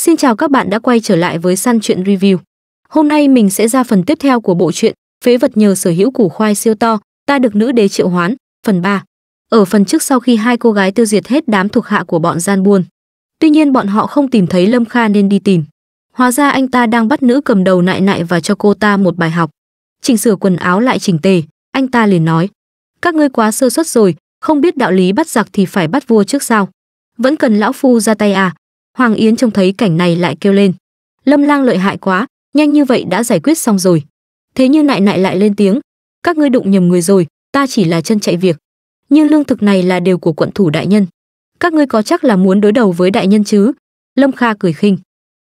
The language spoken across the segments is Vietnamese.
Xin chào các bạn đã quay trở lại với săn truyện review. Hôm nay mình sẽ ra phần tiếp theo của bộ truyện Phế vật nhờ sở hữu củ khoai siêu to, ta được nữ đế triệu hoán, phần 3. Ở phần trước sau khi hai cô gái tiêu diệt hết đám thuộc hạ của bọn gian buôn, tuy nhiên bọn họ không tìm thấy Lâm Kha nên đi tìm. Hóa ra anh ta đang bắt nữ cầm đầu nại nại và cho cô ta một bài học. Chỉnh sửa quần áo lại chỉnh tề, anh ta liền nói: "Các ngươi quá sơ suất rồi, không biết đạo lý bắt giặc thì phải bắt vua trước sao? Vẫn cần lão phu ra tay à, Hoàng Yến trông thấy cảnh này lại kêu lên. Lâm Lang lợi hại quá, nhanh như vậy đã giải quyết xong rồi. Thế như nại nại lại lên tiếng, các ngươi đụng nhầm người rồi, ta chỉ là chân chạy việc. Nhưng lương thực này là đều của quận thủ đại nhân. Các ngươi có chắc là muốn đối đầu với đại nhân chứ? Lâm Kha cười khinh.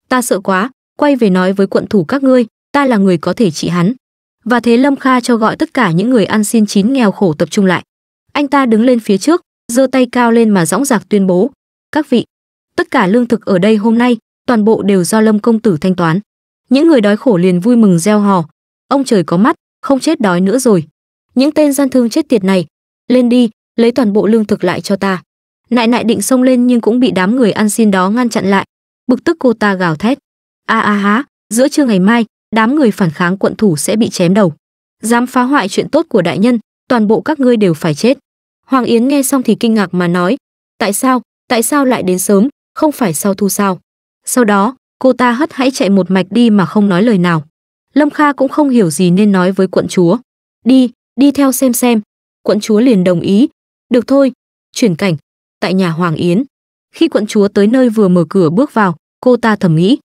Ta sợ quá, quay về nói với quận thủ các ngươi, ta là người có thể trị hắn. Và thế Lâm Kha cho gọi tất cả những người ăn xin chín nghèo khổ tập trung lại. Anh ta đứng lên phía trước, giơ tay cao lên mà dõng dạc tuyên bố, các vị, tất cả lương thực ở đây hôm nay toàn bộ đều do lâm công tử thanh toán những người đói khổ liền vui mừng gieo hò ông trời có mắt không chết đói nữa rồi những tên gian thương chết tiệt này lên đi lấy toàn bộ lương thực lại cho ta nại nại định xông lên nhưng cũng bị đám người ăn xin đó ngăn chặn lại bực tức cô ta gào thét a a há giữa trưa ngày mai đám người phản kháng quận thủ sẽ bị chém đầu dám phá hoại chuyện tốt của đại nhân toàn bộ các ngươi đều phải chết hoàng yến nghe xong thì kinh ngạc mà nói tại sao tại sao lại đến sớm không phải sau thu sao sau đó cô ta hất hãy chạy một mạch đi mà không nói lời nào lâm kha cũng không hiểu gì nên nói với quận chúa đi đi theo xem xem quận chúa liền đồng ý được thôi chuyển cảnh tại nhà hoàng yến khi quận chúa tới nơi vừa mở cửa bước vào cô ta thầm nghĩ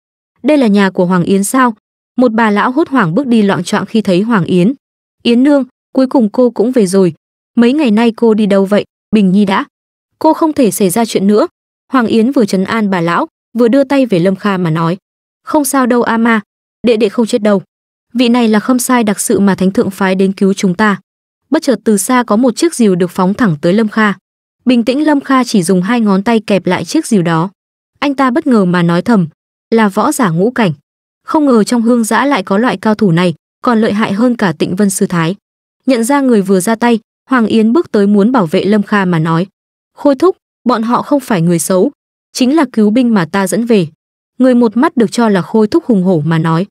đây là nhà của hoàng yến sao một bà lão hốt hoảng bước đi loạn choạng khi thấy hoàng yến yến nương cuối cùng cô cũng về rồi mấy ngày nay cô đi đâu vậy bình nhi đã cô không thể xảy ra chuyện nữa Hoàng Yến vừa trấn an bà lão, vừa đưa tay về Lâm Kha mà nói: "Không sao đâu A Ma, đệ đệ không chết đâu. Vị này là khâm sai đặc sự mà thánh thượng phái đến cứu chúng ta." Bất chợt từ xa có một chiếc rìu được phóng thẳng tới Lâm Kha. Bình tĩnh Lâm Kha chỉ dùng hai ngón tay kẹp lại chiếc rìu đó. Anh ta bất ngờ mà nói thầm, là võ giả ngũ cảnh. Không ngờ trong hương giã lại có loại cao thủ này, còn lợi hại hơn cả Tịnh Vân sư thái. Nhận ra người vừa ra tay, Hoàng Yến bước tới muốn bảo vệ Lâm Kha mà nói: "Khôi thúc, bọn họ không phải người xấu, chính là cứu binh mà ta dẫn về. Người một mắt được cho là khôi thúc hùng hổ mà nói.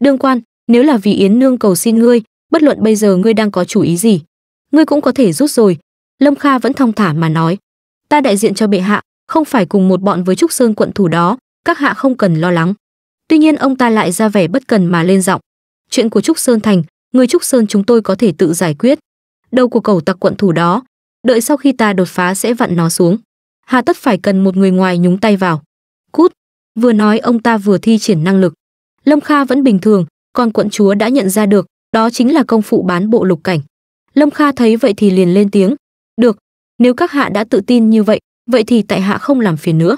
Đương quan, nếu là vì Yến Nương cầu xin ngươi, bất luận bây giờ ngươi đang có chủ ý gì, ngươi cũng có thể rút rồi. Lâm Kha vẫn thong thả mà nói. Ta đại diện cho bệ hạ, không phải cùng một bọn với Trúc Sơn quận thủ đó, các hạ không cần lo lắng. Tuy nhiên ông ta lại ra vẻ bất cần mà lên giọng. Chuyện của Trúc Sơn Thành, người Trúc Sơn chúng tôi có thể tự giải quyết. Đầu của cầu tặc quận thủ đó, đợi sau khi ta đột phá sẽ vặn nó xuống hà tất phải cần một người ngoài nhúng tay vào cút vừa nói ông ta vừa thi triển năng lực lâm kha vẫn bình thường còn quận chúa đã nhận ra được đó chính là công phụ bán bộ lục cảnh lâm kha thấy vậy thì liền lên tiếng được nếu các hạ đã tự tin như vậy vậy thì tại hạ không làm phiền nữa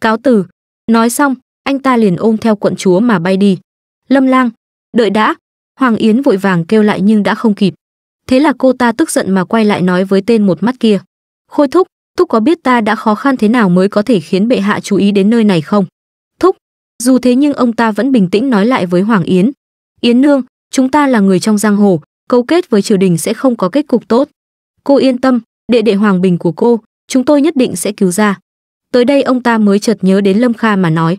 cáo từ nói xong anh ta liền ôm theo quận chúa mà bay đi lâm lang đợi đã hoàng yến vội vàng kêu lại nhưng đã không kịp thế là cô ta tức giận mà quay lại nói với tên một mắt kia khôi thúc thúc có biết ta đã khó khăn thế nào mới có thể khiến bệ hạ chú ý đến nơi này không thúc dù thế nhưng ông ta vẫn bình tĩnh nói lại với hoàng yến yến nương chúng ta là người trong giang hồ cấu kết với triều đình sẽ không có kết cục tốt cô yên tâm đệ đệ hoàng bình của cô chúng tôi nhất định sẽ cứu ra tới đây ông ta mới chợt nhớ đến lâm kha mà nói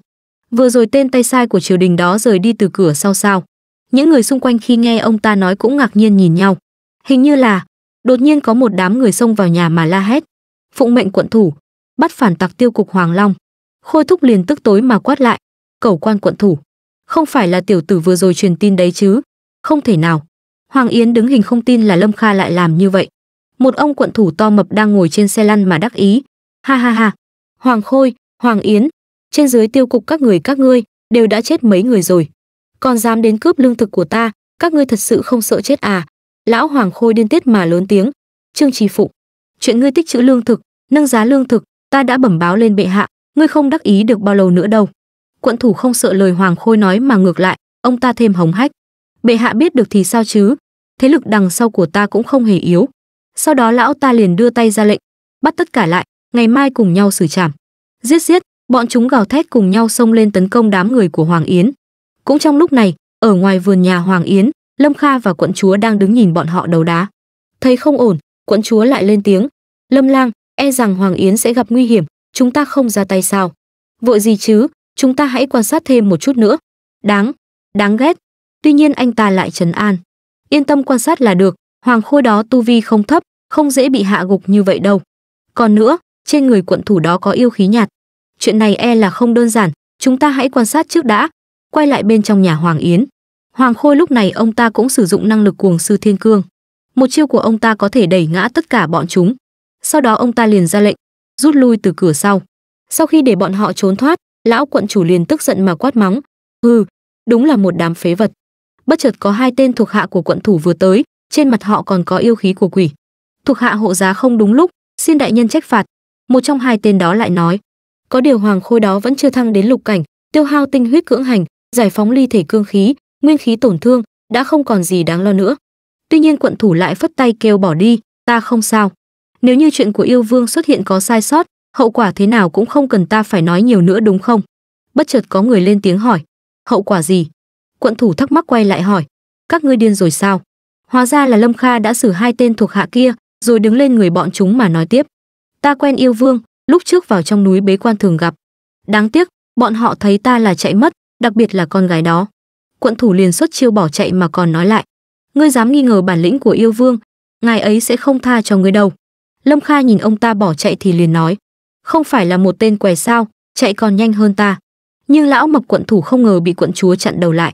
vừa rồi tên tay sai của triều đình đó rời đi từ cửa sau sao những người xung quanh khi nghe ông ta nói cũng ngạc nhiên nhìn nhau hình như là đột nhiên có một đám người xông vào nhà mà la hét phụng mệnh quận thủ bắt phản tặc tiêu cục hoàng long khôi thúc liền tức tối mà quát lại cầu quan quận thủ không phải là tiểu tử vừa rồi truyền tin đấy chứ không thể nào hoàng yến đứng hình không tin là lâm kha lại làm như vậy một ông quận thủ to mập đang ngồi trên xe lăn mà đắc ý ha ha ha hoàng khôi hoàng yến trên dưới tiêu cục các người các ngươi đều đã chết mấy người rồi còn dám đến cướp lương thực của ta các ngươi thật sự không sợ chết à lão hoàng khôi điên tiết mà lớn tiếng trương trì phụ chuyện ngươi tích trữ lương thực nâng giá lương thực ta đã bẩm báo lên bệ hạ ngươi không đắc ý được bao lâu nữa đâu quận thủ không sợ lời hoàng khôi nói mà ngược lại ông ta thêm hống hách bệ hạ biết được thì sao chứ thế lực đằng sau của ta cũng không hề yếu sau đó lão ta liền đưa tay ra lệnh bắt tất cả lại ngày mai cùng nhau xử trảm giết giết bọn chúng gào thét cùng nhau xông lên tấn công đám người của hoàng yến cũng trong lúc này ở ngoài vườn nhà hoàng yến lâm kha và quận chúa đang đứng nhìn bọn họ đầu đá thấy không ổn quận chúa lại lên tiếng lâm lang e rằng Hoàng Yến sẽ gặp nguy hiểm, chúng ta không ra tay sao? Vội gì chứ, chúng ta hãy quan sát thêm một chút nữa. Đáng, đáng ghét. Tuy nhiên anh ta lại trấn an. Yên tâm quan sát là được, Hoàng Khôi đó tu vi không thấp, không dễ bị hạ gục như vậy đâu. Còn nữa, trên người quận thủ đó có yêu khí nhạt. Chuyện này e là không đơn giản, chúng ta hãy quan sát trước đã. Quay lại bên trong nhà Hoàng Yến. Hoàng Khôi lúc này ông ta cũng sử dụng năng lực cuồng sư thiên cương. Một chiêu của ông ta có thể đẩy ngã tất cả bọn chúng sau đó ông ta liền ra lệnh rút lui từ cửa sau sau khi để bọn họ trốn thoát lão quận chủ liền tức giận mà quát mắng hừ đúng là một đám phế vật bất chợt có hai tên thuộc hạ của quận thủ vừa tới trên mặt họ còn có yêu khí của quỷ thuộc hạ hộ giá không đúng lúc xin đại nhân trách phạt một trong hai tên đó lại nói có điều hoàng khôi đó vẫn chưa thăng đến lục cảnh tiêu hao tinh huyết cưỡng hành giải phóng ly thể cương khí nguyên khí tổn thương đã không còn gì đáng lo nữa tuy nhiên quận thủ lại phất tay kêu bỏ đi ta không sao nếu như chuyện của yêu vương xuất hiện có sai sót hậu quả thế nào cũng không cần ta phải nói nhiều nữa đúng không bất chợt có người lên tiếng hỏi hậu quả gì quận thủ thắc mắc quay lại hỏi các ngươi điên rồi sao hóa ra là lâm kha đã xử hai tên thuộc hạ kia rồi đứng lên người bọn chúng mà nói tiếp ta quen yêu vương lúc trước vào trong núi bế quan thường gặp đáng tiếc bọn họ thấy ta là chạy mất đặc biệt là con gái đó quận thủ liền xuất chiêu bỏ chạy mà còn nói lại ngươi dám nghi ngờ bản lĩnh của yêu vương ngài ấy sẽ không tha cho ngươi đâu Lâm Kha nhìn ông ta bỏ chạy thì liền nói, không phải là một tên què sao, chạy còn nhanh hơn ta. Nhưng lão mập quận thủ không ngờ bị quận chúa chặn đầu lại.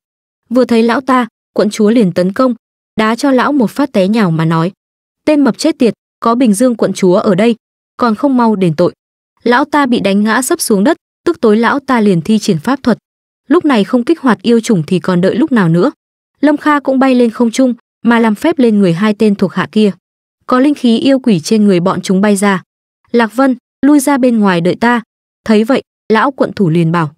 Vừa thấy lão ta, quận chúa liền tấn công, đá cho lão một phát té nhào mà nói, tên mập chết tiệt, có Bình Dương quận chúa ở đây, còn không mau đền tội. Lão ta bị đánh ngã sấp xuống đất, tức tối lão ta liền thi triển pháp thuật. Lúc này không kích hoạt yêu trùng thì còn đợi lúc nào nữa. Lâm Kha cũng bay lên không trung, mà làm phép lên người hai tên thuộc hạ kia có linh khí yêu quỷ trên người bọn chúng bay ra lạc vân lui ra bên ngoài đợi ta thấy vậy lão quận thủ liền bảo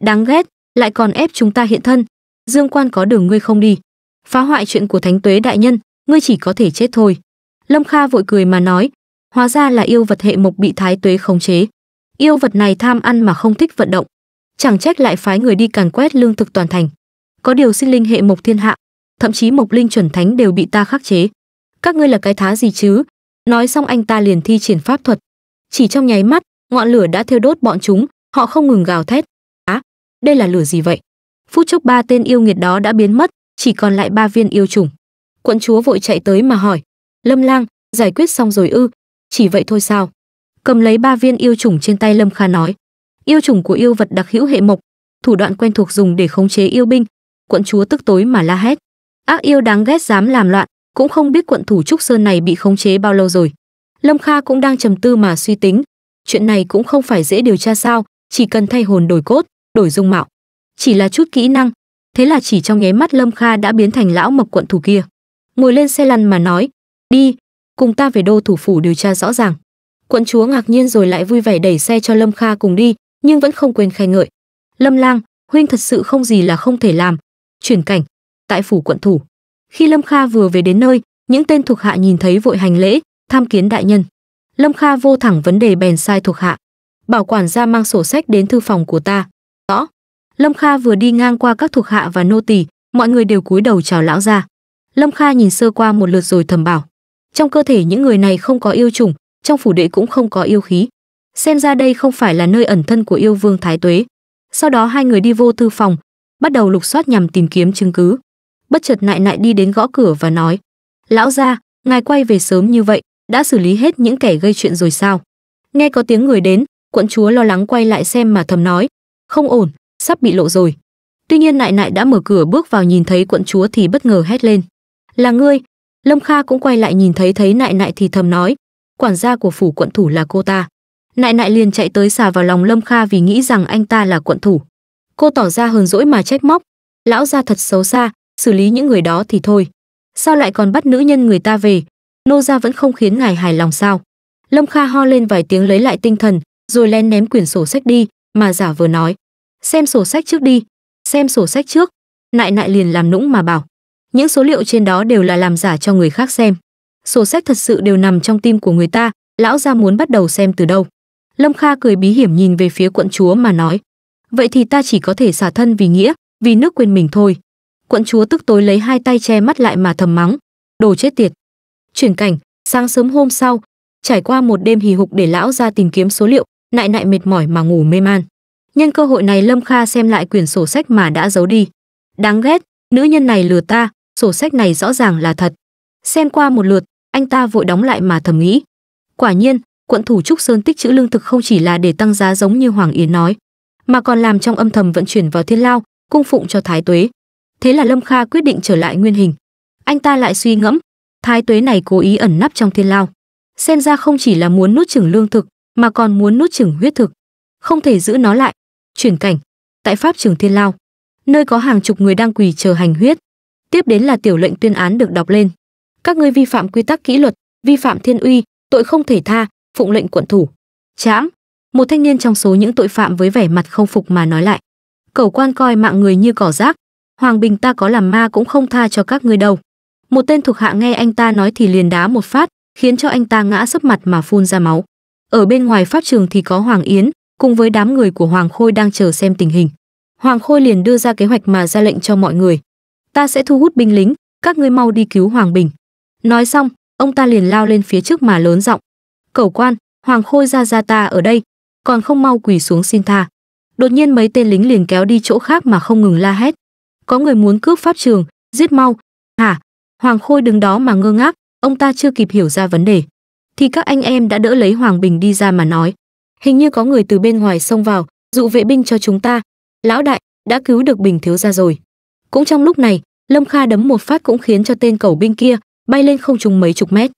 đáng ghét lại còn ép chúng ta hiện thân dương quan có đường ngươi không đi phá hoại chuyện của thánh tuế đại nhân ngươi chỉ có thể chết thôi lâm kha vội cười mà nói hóa ra là yêu vật hệ mộc bị thái tuế khống chế yêu vật này tham ăn mà không thích vận động chẳng trách lại phái người đi càn quét lương thực toàn thành có điều sinh linh hệ mộc thiên hạ thậm chí mộc linh chuẩn thánh đều bị ta khắc chế các ngươi là cái thá gì chứ nói xong anh ta liền thi triển pháp thuật chỉ trong nháy mắt ngọn lửa đã thiêu đốt bọn chúng họ không ngừng gào thét á đây là lửa gì vậy phút chốc ba tên yêu nghiệt đó đã biến mất chỉ còn lại ba viên yêu trùng quận chúa vội chạy tới mà hỏi lâm lang giải quyết xong rồi ư chỉ vậy thôi sao cầm lấy ba viên yêu trùng trên tay lâm kha nói yêu trùng của yêu vật đặc hữu hệ mộc thủ đoạn quen thuộc dùng để khống chế yêu binh quận chúa tức tối mà la hét ác yêu đáng ghét dám làm loạn cũng không biết quận thủ Trúc Sơn này bị khống chế bao lâu rồi. Lâm Kha cũng đang trầm tư mà suy tính, chuyện này cũng không phải dễ điều tra sao, chỉ cần thay hồn đổi cốt, đổi dung mạo, chỉ là chút kỹ năng, thế là chỉ trong nháy mắt Lâm Kha đã biến thành lão mập quận thủ kia. Ngồi lên xe lăn mà nói, "Đi, cùng ta về đô thủ phủ điều tra rõ ràng." Quận chúa ngạc nhiên rồi lại vui vẻ đẩy xe cho Lâm Kha cùng đi, nhưng vẫn không quên khen ngợi. "Lâm Lang, huynh thật sự không gì là không thể làm." Chuyển cảnh, tại phủ quận thủ, khi Lâm Kha vừa về đến nơi, những tên thuộc hạ nhìn thấy vội hành lễ, tham kiến đại nhân. Lâm Kha vô thẳng vấn đề bèn sai thuộc hạ. Bảo quản gia mang sổ sách đến thư phòng của ta. Rõ. Lâm Kha vừa đi ngang qua các thuộc hạ và nô tỳ, mọi người đều cúi đầu chào lão gia. Lâm Kha nhìn sơ qua một lượt rồi thầm bảo, trong cơ thể những người này không có yêu trùng, trong phủ đệ cũng không có yêu khí. Xem ra đây không phải là nơi ẩn thân của yêu vương Thái Tuế. Sau đó hai người đi vô thư phòng, bắt đầu lục soát nhằm tìm kiếm chứng cứ bất chợt nại nại đi đến gõ cửa và nói lão gia ngài quay về sớm như vậy đã xử lý hết những kẻ gây chuyện rồi sao nghe có tiếng người đến quận chúa lo lắng quay lại xem mà thầm nói không ổn sắp bị lộ rồi tuy nhiên nại nại đã mở cửa bước vào nhìn thấy quận chúa thì bất ngờ hét lên là ngươi lâm kha cũng quay lại nhìn thấy thấy nại nại thì thầm nói quản gia của phủ quận thủ là cô ta nại nại liền chạy tới xà vào lòng lâm kha vì nghĩ rằng anh ta là quận thủ cô tỏ ra hờn dỗi mà trách móc lão gia thật xấu xa xử lý những người đó thì thôi sao lại còn bắt nữ nhân người ta về nô gia vẫn không khiến ngài hài lòng sao lâm kha ho lên vài tiếng lấy lại tinh thần rồi len ném quyển sổ sách đi mà giả vừa nói xem sổ sách trước đi xem sổ sách trước nại nại liền làm nũng mà bảo những số liệu trên đó đều là làm giả cho người khác xem sổ sách thật sự đều nằm trong tim của người ta lão gia muốn bắt đầu xem từ đâu lâm kha cười bí hiểm nhìn về phía quận chúa mà nói vậy thì ta chỉ có thể xả thân vì nghĩa vì nước quên mình thôi quận chúa tức tối lấy hai tay che mắt lại mà thầm mắng đồ chết tiệt chuyển cảnh sáng sớm hôm sau trải qua một đêm hì hục để lão ra tìm kiếm số liệu nại nại mệt mỏi mà ngủ mê man nhân cơ hội này lâm kha xem lại quyển sổ sách mà đã giấu đi đáng ghét nữ nhân này lừa ta sổ sách này rõ ràng là thật xem qua một lượt anh ta vội đóng lại mà thầm nghĩ quả nhiên quận thủ trúc sơn tích trữ lương thực không chỉ là để tăng giá giống như hoàng yến nói mà còn làm trong âm thầm vận chuyển vào thiên lao cung phụng cho thái tuế thế là lâm kha quyết định trở lại nguyên hình anh ta lại suy ngẫm thái tuế này cố ý ẩn nấp trong thiên lao xem ra không chỉ là muốn nuốt chửng lương thực mà còn muốn nuốt chửng huyết thực không thể giữ nó lại chuyển cảnh tại pháp trường thiên lao nơi có hàng chục người đang quỳ chờ hành huyết tiếp đến là tiểu lệnh tuyên án được đọc lên các ngươi vi phạm quy tắc kỹ luật vi phạm thiên uy tội không thể tha phụng lệnh quận thủ trảm một thanh niên trong số những tội phạm với vẻ mặt không phục mà nói lại cẩu quan coi mạng người như cỏ rác Hoàng Bình ta có làm ma cũng không tha cho các ngươi đâu. Một tên thuộc hạ nghe anh ta nói thì liền đá một phát, khiến cho anh ta ngã sấp mặt mà phun ra máu. Ở bên ngoài pháp trường thì có Hoàng Yến, cùng với đám người của Hoàng Khôi đang chờ xem tình hình. Hoàng Khôi liền đưa ra kế hoạch mà ra lệnh cho mọi người. Ta sẽ thu hút binh lính, các ngươi mau đi cứu Hoàng Bình. Nói xong, ông ta liền lao lên phía trước mà lớn giọng. Cẩu quan, Hoàng Khôi ra ra ta ở đây, còn không mau quỳ xuống xin tha. Đột nhiên mấy tên lính liền kéo đi chỗ khác mà không ngừng la hét có người muốn cướp pháp trường giết mau hả hoàng khôi đứng đó mà ngơ ngác ông ta chưa kịp hiểu ra vấn đề thì các anh em đã đỡ lấy hoàng bình đi ra mà nói hình như có người từ bên ngoài xông vào dụ vệ binh cho chúng ta lão đại đã cứu được bình thiếu ra rồi cũng trong lúc này lâm kha đấm một phát cũng khiến cho tên cầu binh kia bay lên không trùng mấy chục mét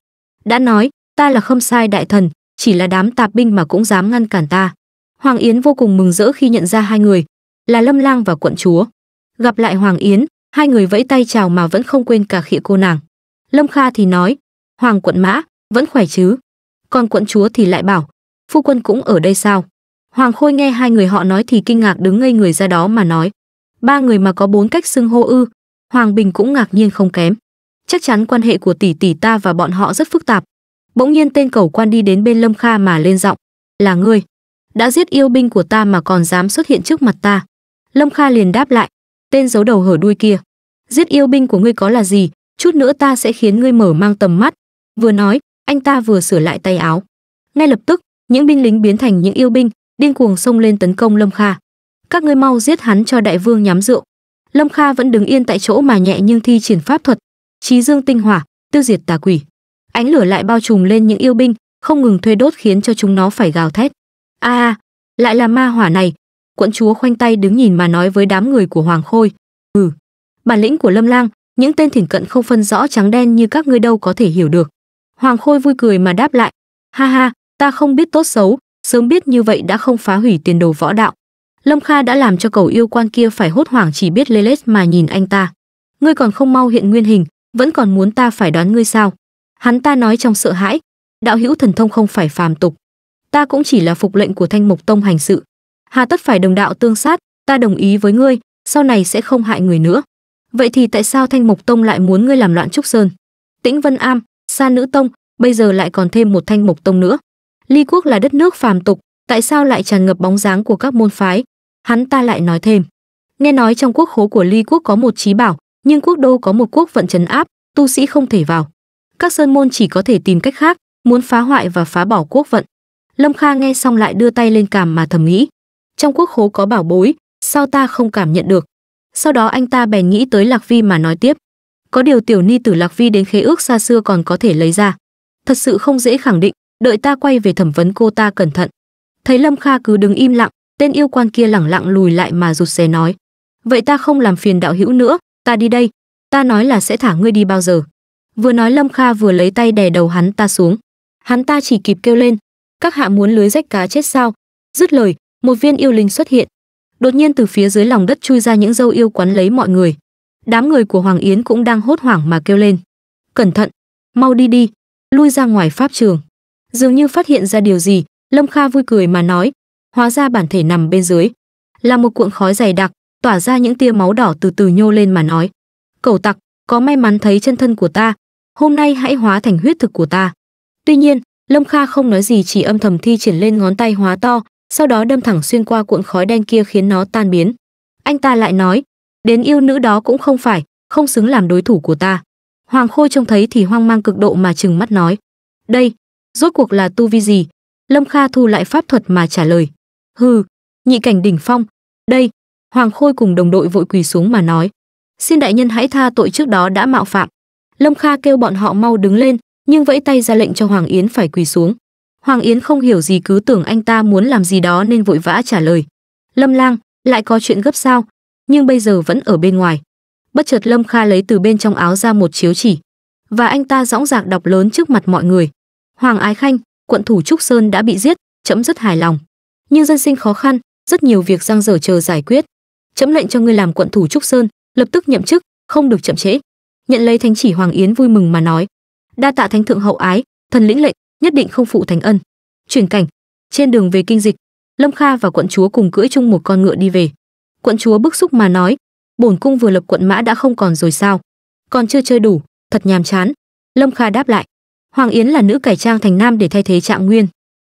đã nói ta là không sai đại thần chỉ là đám tạp binh mà cũng dám ngăn cản ta hoàng yến vô cùng mừng rỡ khi nhận ra hai người là lâm lang và quận chúa gặp lại hoàng yến hai người vẫy tay chào mà vẫn không quên cả khịa cô nàng lâm kha thì nói hoàng quận mã vẫn khỏe chứ còn quận chúa thì lại bảo phu quân cũng ở đây sao hoàng khôi nghe hai người họ nói thì kinh ngạc đứng ngây người ra đó mà nói ba người mà có bốn cách xưng hô ư hoàng bình cũng ngạc nhiên không kém chắc chắn quan hệ của tỷ tỷ ta và bọn họ rất phức tạp bỗng nhiên tên cầu quan đi đến bên lâm kha mà lên giọng là ngươi đã giết yêu binh của ta mà còn dám xuất hiện trước mặt ta lâm kha liền đáp lại tên giấu đầu hở đuôi kia giết yêu binh của ngươi có là gì chút nữa ta sẽ khiến ngươi mở mang tầm mắt vừa nói anh ta vừa sửa lại tay áo ngay lập tức những binh lính biến thành những yêu binh điên cuồng xông lên tấn công lâm kha các ngươi mau giết hắn cho đại vương nhắm rượu lâm kha vẫn đứng yên tại chỗ mà nhẹ nhưng thi triển pháp thuật trí dương tinh hỏa tiêu diệt tà quỷ ánh lửa lại bao trùm lên những yêu binh không ngừng thuê đốt khiến cho chúng nó phải gào thét a à, lại là ma hỏa này quận chúa khoanh tay đứng nhìn mà nói với đám người của hoàng khôi ừ bản lĩnh của lâm lang những tên thỉnh cận không phân rõ trắng đen như các ngươi đâu có thể hiểu được hoàng khôi vui cười mà đáp lại ha ha ta không biết tốt xấu sớm biết như vậy đã không phá hủy tiền đồ võ đạo lâm kha đã làm cho cầu yêu quan kia phải hốt hoảng chỉ biết lê lết mà nhìn anh ta ngươi còn không mau hiện nguyên hình vẫn còn muốn ta phải đoán ngươi sao hắn ta nói trong sợ hãi đạo hữu thần thông không phải phàm tục ta cũng chỉ là phục lệnh của thanh Mộc tông hành sự hà tất phải đồng đạo tương sát ta đồng ý với ngươi sau này sẽ không hại người nữa vậy thì tại sao thanh mộc tông lại muốn ngươi làm loạn trúc sơn tĩnh vân am sa nữ tông bây giờ lại còn thêm một thanh mộc tông nữa ly quốc là đất nước phàm tục tại sao lại tràn ngập bóng dáng của các môn phái hắn ta lại nói thêm nghe nói trong quốc khố của ly quốc có một trí bảo nhưng quốc đô có một quốc vận trấn áp tu sĩ không thể vào các sơn môn chỉ có thể tìm cách khác muốn phá hoại và phá bỏ quốc vận lâm kha nghe xong lại đưa tay lên cảm mà thầm nghĩ trong quốc khố có bảo bối, sao ta không cảm nhận được. Sau đó anh ta bèn nghĩ tới Lạc Vi mà nói tiếp. Có điều tiểu ni tử Lạc Vi đến khế ước xa xưa còn có thể lấy ra. Thật sự không dễ khẳng định, đợi ta quay về thẩm vấn cô ta cẩn thận. Thấy Lâm Kha cứ đứng im lặng, tên yêu quan kia lẳng lặng lùi lại mà rụt rè nói. Vậy ta không làm phiền đạo hữu nữa, ta đi đây. Ta nói là sẽ thả ngươi đi bao giờ. Vừa nói Lâm Kha vừa lấy tay đè đầu hắn ta xuống. Hắn ta chỉ kịp kêu lên. Các hạ muốn lưới rách cá chết sao? Dứt lời, một viên yêu linh xuất hiện đột nhiên từ phía dưới lòng đất chui ra những dâu yêu quấn lấy mọi người đám người của hoàng yến cũng đang hốt hoảng mà kêu lên cẩn thận mau đi đi lui ra ngoài pháp trường dường như phát hiện ra điều gì lâm kha vui cười mà nói hóa ra bản thể nằm bên dưới là một cuộn khói dày đặc tỏa ra những tia máu đỏ từ từ nhô lên mà nói cẩu tặc có may mắn thấy chân thân của ta hôm nay hãy hóa thành huyết thực của ta tuy nhiên lâm kha không nói gì chỉ âm thầm thi triển lên ngón tay hóa to sau đó đâm thẳng xuyên qua cuộn khói đen kia khiến nó tan biến. Anh ta lại nói, đến yêu nữ đó cũng không phải, không xứng làm đối thủ của ta. Hoàng Khôi trông thấy thì hoang mang cực độ mà chừng mắt nói, đây, rốt cuộc là tu vi gì? Lâm Kha thu lại pháp thuật mà trả lời, hừ, nhị cảnh đỉnh phong, đây, Hoàng Khôi cùng đồng đội vội quỳ xuống mà nói, xin đại nhân hãy tha tội trước đó đã mạo phạm. Lâm Kha kêu bọn họ mau đứng lên, nhưng vẫy tay ra lệnh cho Hoàng Yến phải quỳ xuống. Hoàng Yến không hiểu gì cứ tưởng anh ta muốn làm gì đó nên vội vã trả lời. Lâm Lang, lại có chuyện gấp sao? Nhưng bây giờ vẫn ở bên ngoài. Bất chợt Lâm Kha lấy từ bên trong áo ra một chiếu chỉ và anh ta dõng dạc đọc lớn trước mặt mọi người. Hoàng Ái Khanh, quận thủ Trúc Sơn đã bị giết, chấm rất hài lòng. Nhưng dân sinh khó khăn, rất nhiều việc giang dở chờ giải quyết. Chấm lệnh cho ngươi làm quận thủ Trúc Sơn, lập tức nhậm chức, không được chậm trễ. Nhận lấy thánh chỉ Hoàng Yến vui mừng mà nói: "Đa tạ thánh thượng hậu ái, thần lĩnh lệnh, nhất định không phụ thành ân chuyển cảnh trên đường về kinh dịch lâm kha và quận chúa cùng cưỡi chung một con ngựa đi về quận chúa bức xúc mà nói bổn cung vừa lập quận mã đã không còn rồi sao còn chưa chơi đủ thật nhàm chán lâm kha đáp lại hoàng yến là nữ cải trang thành nam để thay thế trạng nguyên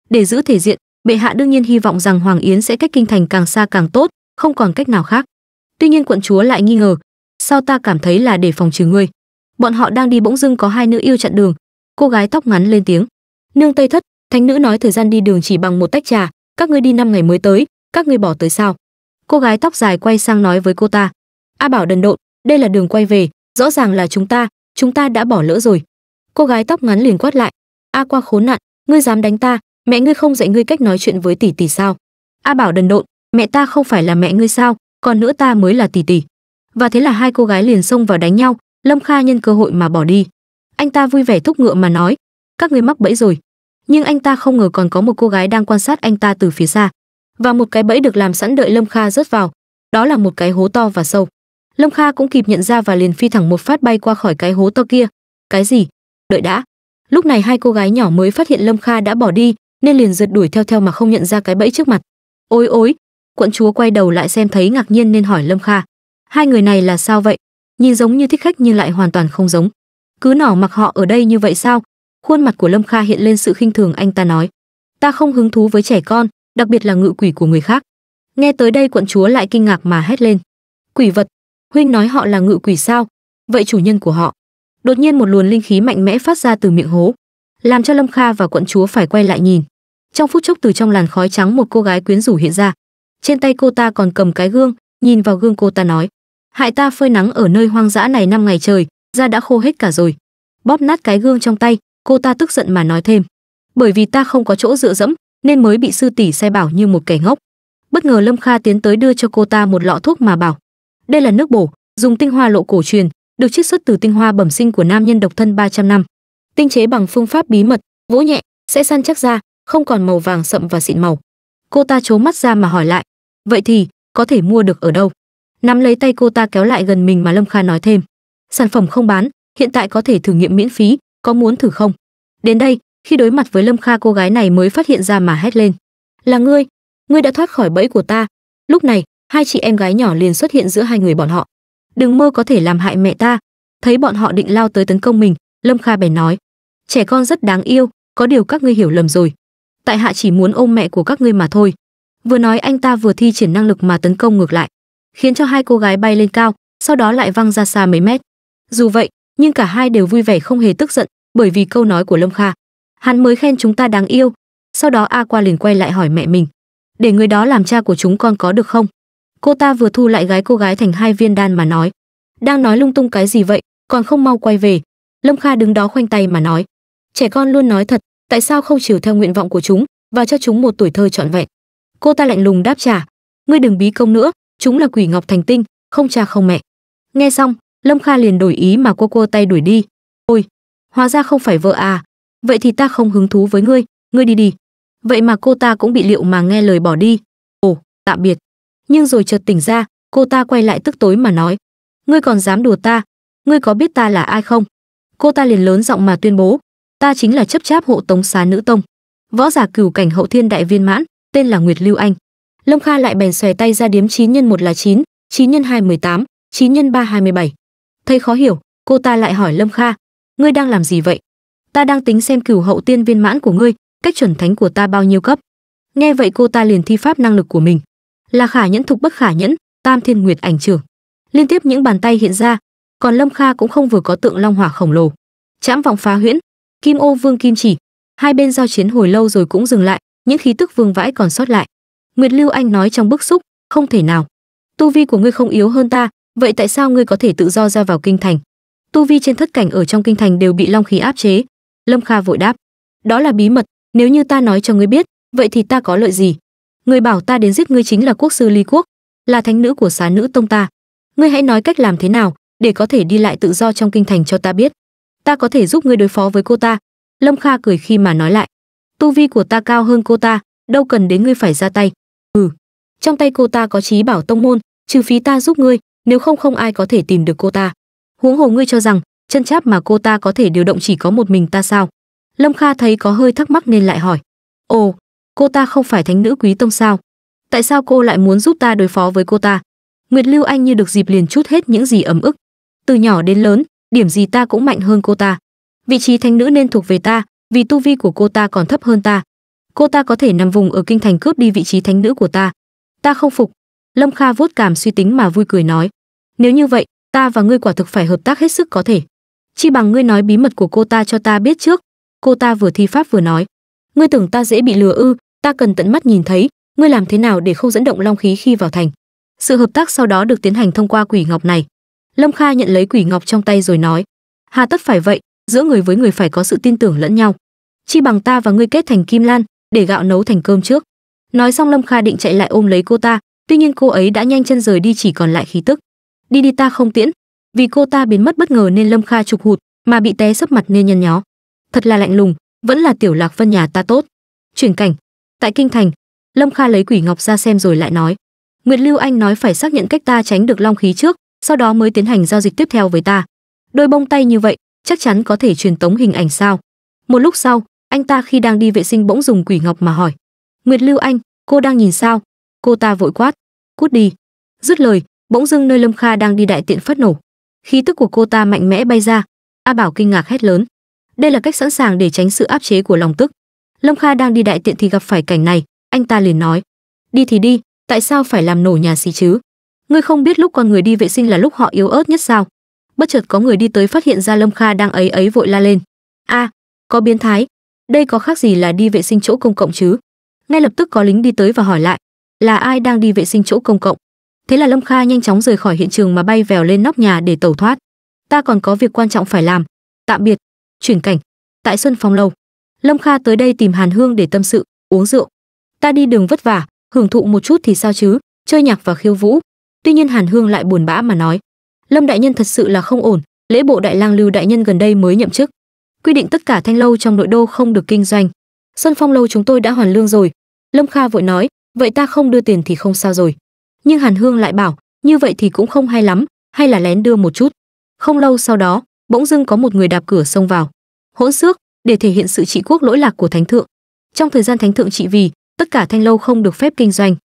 để giữ thể diện bệ hạ đương nhiên hy vọng rằng hoàng yến sẽ cách kinh thành càng xa càng tốt không còn cách nào khác tuy nhiên quận chúa lại nghi ngờ sao ta cảm thấy là để phòng trừ ngươi bọn họ đang đi bỗng dưng có hai nữ yêu chặn đường cô gái tóc ngắn lên tiếng nương tây thất thánh nữ nói thời gian đi đường chỉ bằng một tách trà các ngươi đi năm ngày mới tới các ngươi bỏ tới sao cô gái tóc dài quay sang nói với cô ta a bảo đần độn đây là đường quay về rõ ràng là chúng ta chúng ta đã bỏ lỡ rồi cô gái tóc ngắn liền quát lại a qua khốn nạn ngươi dám đánh ta mẹ ngươi không dạy ngươi cách nói chuyện với tỷ tỷ sao a bảo đần độn mẹ ta không phải là mẹ ngươi sao còn nữa ta mới là tỷ tỷ và thế là hai cô gái liền xông vào đánh nhau lâm kha nhân cơ hội mà bỏ đi anh ta vui vẻ thúc ngựa mà nói các người mắc bẫy rồi nhưng anh ta không ngờ còn có một cô gái đang quan sát anh ta từ phía xa và một cái bẫy được làm sẵn đợi lâm kha rớt vào đó là một cái hố to và sâu lâm kha cũng kịp nhận ra và liền phi thẳng một phát bay qua khỏi cái hố to kia cái gì đợi đã lúc này hai cô gái nhỏ mới phát hiện lâm kha đã bỏ đi nên liền rượt đuổi theo theo mà không nhận ra cái bẫy trước mặt ôi ôi quận chúa quay đầu lại xem thấy ngạc nhiên nên hỏi lâm kha hai người này là sao vậy nhìn giống như thích khách nhưng lại hoàn toàn không giống cứ nỏ mặc họ ở đây như vậy sao khuôn mặt của lâm kha hiện lên sự khinh thường anh ta nói ta không hứng thú với trẻ con đặc biệt là ngự quỷ của người khác nghe tới đây quận chúa lại kinh ngạc mà hét lên quỷ vật huynh nói họ là ngự quỷ sao vậy chủ nhân của họ đột nhiên một luồng linh khí mạnh mẽ phát ra từ miệng hố làm cho lâm kha và quận chúa phải quay lại nhìn trong phút chốc từ trong làn khói trắng một cô gái quyến rũ hiện ra trên tay cô ta còn cầm cái gương nhìn vào gương cô ta nói hại ta phơi nắng ở nơi hoang dã này năm ngày trời da đã khô hết cả rồi bóp nát cái gương trong tay cô ta tức giận mà nói thêm bởi vì ta không có chỗ dựa dẫm nên mới bị sư tỷ sai bảo như một kẻ ngốc bất ngờ lâm kha tiến tới đưa cho cô ta một lọ thuốc mà bảo đây là nước bổ dùng tinh hoa lộ cổ truyền được chiết xuất từ tinh hoa bẩm sinh của nam nhân độc thân 300 năm tinh chế bằng phương pháp bí mật vỗ nhẹ sẽ săn chắc ra không còn màu vàng sậm và xịn màu cô ta trố mắt ra mà hỏi lại vậy thì có thể mua được ở đâu nắm lấy tay cô ta kéo lại gần mình mà lâm kha nói thêm sản phẩm không bán hiện tại có thể thử nghiệm miễn phí có muốn thử không đến đây khi đối mặt với lâm kha cô gái này mới phát hiện ra mà hét lên là ngươi ngươi đã thoát khỏi bẫy của ta lúc này hai chị em gái nhỏ liền xuất hiện giữa hai người bọn họ đừng mơ có thể làm hại mẹ ta thấy bọn họ định lao tới tấn công mình lâm kha bèn nói trẻ con rất đáng yêu có điều các ngươi hiểu lầm rồi tại hạ chỉ muốn ôm mẹ của các ngươi mà thôi vừa nói anh ta vừa thi triển năng lực mà tấn công ngược lại khiến cho hai cô gái bay lên cao sau đó lại văng ra xa mấy mét dù vậy nhưng cả hai đều vui vẻ không hề tức giận bởi vì câu nói của lâm kha hắn mới khen chúng ta đáng yêu sau đó a qua liền quay lại hỏi mẹ mình để người đó làm cha của chúng con có được không cô ta vừa thu lại gái cô gái thành hai viên đan mà nói đang nói lung tung cái gì vậy còn không mau quay về lâm kha đứng đó khoanh tay mà nói trẻ con luôn nói thật tại sao không chiều theo nguyện vọng của chúng và cho chúng một tuổi thơ trọn vẹn cô ta lạnh lùng đáp trả ngươi đừng bí công nữa chúng là quỷ ngọc thành tinh không cha không mẹ nghe xong lâm kha liền đổi ý mà cô cô tay đuổi đi hóa ra không phải vợ à vậy thì ta không hứng thú với ngươi ngươi đi đi vậy mà cô ta cũng bị liệu mà nghe lời bỏ đi ồ tạm biệt nhưng rồi chợt tỉnh ra cô ta quay lại tức tối mà nói ngươi còn dám đùa ta ngươi có biết ta là ai không cô ta liền lớn giọng mà tuyên bố ta chính là chấp cháp hộ tống xá nữ tông võ giả cửu cảnh hậu thiên đại viên mãn tên là nguyệt lưu anh lâm kha lại bèn xòe tay ra điếm 9 nhân một là chín, 9 nhân hai mười tám, 9 nhân ba hai mươi bảy. Thấy khó hiểu, cô ta lại hỏi Lâm Kha, ngươi đang làm gì vậy ta đang tính xem cửu hậu tiên viên mãn của ngươi cách chuẩn thánh của ta bao nhiêu cấp nghe vậy cô ta liền thi pháp năng lực của mình là khả nhẫn thục bất khả nhẫn tam thiên nguyệt ảnh trưởng liên tiếp những bàn tay hiện ra còn lâm kha cũng không vừa có tượng long hỏa khổng lồ chạm vọng phá huyễn kim ô vương kim chỉ hai bên giao chiến hồi lâu rồi cũng dừng lại những khí tức vương vãi còn sót lại nguyệt lưu anh nói trong bức xúc không thể nào tu vi của ngươi không yếu hơn ta vậy tại sao ngươi có thể tự do ra vào kinh thành tu vi trên thất cảnh ở trong kinh thành đều bị long khí áp chế lâm kha vội đáp đó là bí mật nếu như ta nói cho ngươi biết vậy thì ta có lợi gì người bảo ta đến giết ngươi chính là quốc sư ly quốc là thánh nữ của xá nữ tông ta ngươi hãy nói cách làm thế nào để có thể đi lại tự do trong kinh thành cho ta biết ta có thể giúp ngươi đối phó với cô ta lâm kha cười khi mà nói lại tu vi của ta cao hơn cô ta đâu cần đến ngươi phải ra tay ừ trong tay cô ta có trí bảo tông môn trừ phí ta giúp ngươi nếu không không ai có thể tìm được cô ta huống hồ ngươi cho rằng chân cháp mà cô ta có thể điều động chỉ có một mình ta sao lâm kha thấy có hơi thắc mắc nên lại hỏi ồ cô ta không phải thánh nữ quý tông sao tại sao cô lại muốn giúp ta đối phó với cô ta nguyệt lưu anh như được dịp liền chút hết những gì ấm ức từ nhỏ đến lớn điểm gì ta cũng mạnh hơn cô ta vị trí thánh nữ nên thuộc về ta vì tu vi của cô ta còn thấp hơn ta cô ta có thể nằm vùng ở kinh thành cướp đi vị trí thánh nữ của ta ta không phục lâm kha vuốt cảm suy tính mà vui cười nói nếu như vậy ta và ngươi quả thực phải hợp tác hết sức có thể chi bằng ngươi nói bí mật của cô ta cho ta biết trước cô ta vừa thi pháp vừa nói ngươi tưởng ta dễ bị lừa ư ta cần tận mắt nhìn thấy ngươi làm thế nào để không dẫn động long khí khi vào thành sự hợp tác sau đó được tiến hành thông qua quỷ ngọc này lâm kha nhận lấy quỷ ngọc trong tay rồi nói hà tất phải vậy giữa người với người phải có sự tin tưởng lẫn nhau chi bằng ta và ngươi kết thành kim lan để gạo nấu thành cơm trước nói xong lâm kha định chạy lại ôm lấy cô ta tuy nhiên cô ấy đã nhanh chân rời đi chỉ còn lại khí tức đi đi ta không tiễn vì cô ta biến mất bất ngờ nên lâm kha trục hụt mà bị té sấp mặt nên nhăn nhó thật là lạnh lùng vẫn là tiểu lạc vân nhà ta tốt chuyển cảnh tại kinh thành lâm kha lấy quỷ ngọc ra xem rồi lại nói nguyệt lưu anh nói phải xác nhận cách ta tránh được long khí trước sau đó mới tiến hành giao dịch tiếp theo với ta đôi bông tay như vậy chắc chắn có thể truyền tống hình ảnh sao một lúc sau anh ta khi đang đi vệ sinh bỗng dùng quỷ ngọc mà hỏi nguyệt lưu anh cô đang nhìn sao cô ta vội quát cút đi dứt lời bỗng dưng nơi lâm kha đang đi đại tiện phát nổ khí tức của cô ta mạnh mẽ bay ra a bảo kinh ngạc hét lớn đây là cách sẵn sàng để tránh sự áp chế của lòng tức lâm kha đang đi đại tiện thì gặp phải cảnh này anh ta liền nói đi thì đi tại sao phải làm nổ nhà xí chứ ngươi không biết lúc con người đi vệ sinh là lúc họ yếu ớt nhất sao bất chợt có người đi tới phát hiện ra lâm kha đang ấy ấy vội la lên a à, có biến thái đây có khác gì là đi vệ sinh chỗ công cộng chứ ngay lập tức có lính đi tới và hỏi lại là ai đang đi vệ sinh chỗ công cộng thế là lâm kha nhanh chóng rời khỏi hiện trường mà bay vèo lên nóc nhà để tẩu thoát ta còn có việc quan trọng phải làm tạm biệt chuyển cảnh tại xuân phong lâu lâm kha tới đây tìm hàn hương để tâm sự uống rượu ta đi đường vất vả hưởng thụ một chút thì sao chứ chơi nhạc và khiêu vũ tuy nhiên hàn hương lại buồn bã mà nói lâm đại nhân thật sự là không ổn lễ bộ đại lang lưu đại nhân gần đây mới nhậm chức quy định tất cả thanh lâu trong nội đô không được kinh doanh xuân phong lâu chúng tôi đã hoàn lương rồi lâm kha vội nói vậy ta không đưa tiền thì không sao rồi nhưng hàn hương lại bảo như vậy thì cũng không hay lắm hay là lén đưa một chút không lâu sau đó bỗng dưng có một người đạp cửa xông vào hỗn xước để thể hiện sự trị quốc lỗi lạc của thánh thượng trong thời gian thánh thượng trị vì tất cả thanh lâu không được phép kinh doanh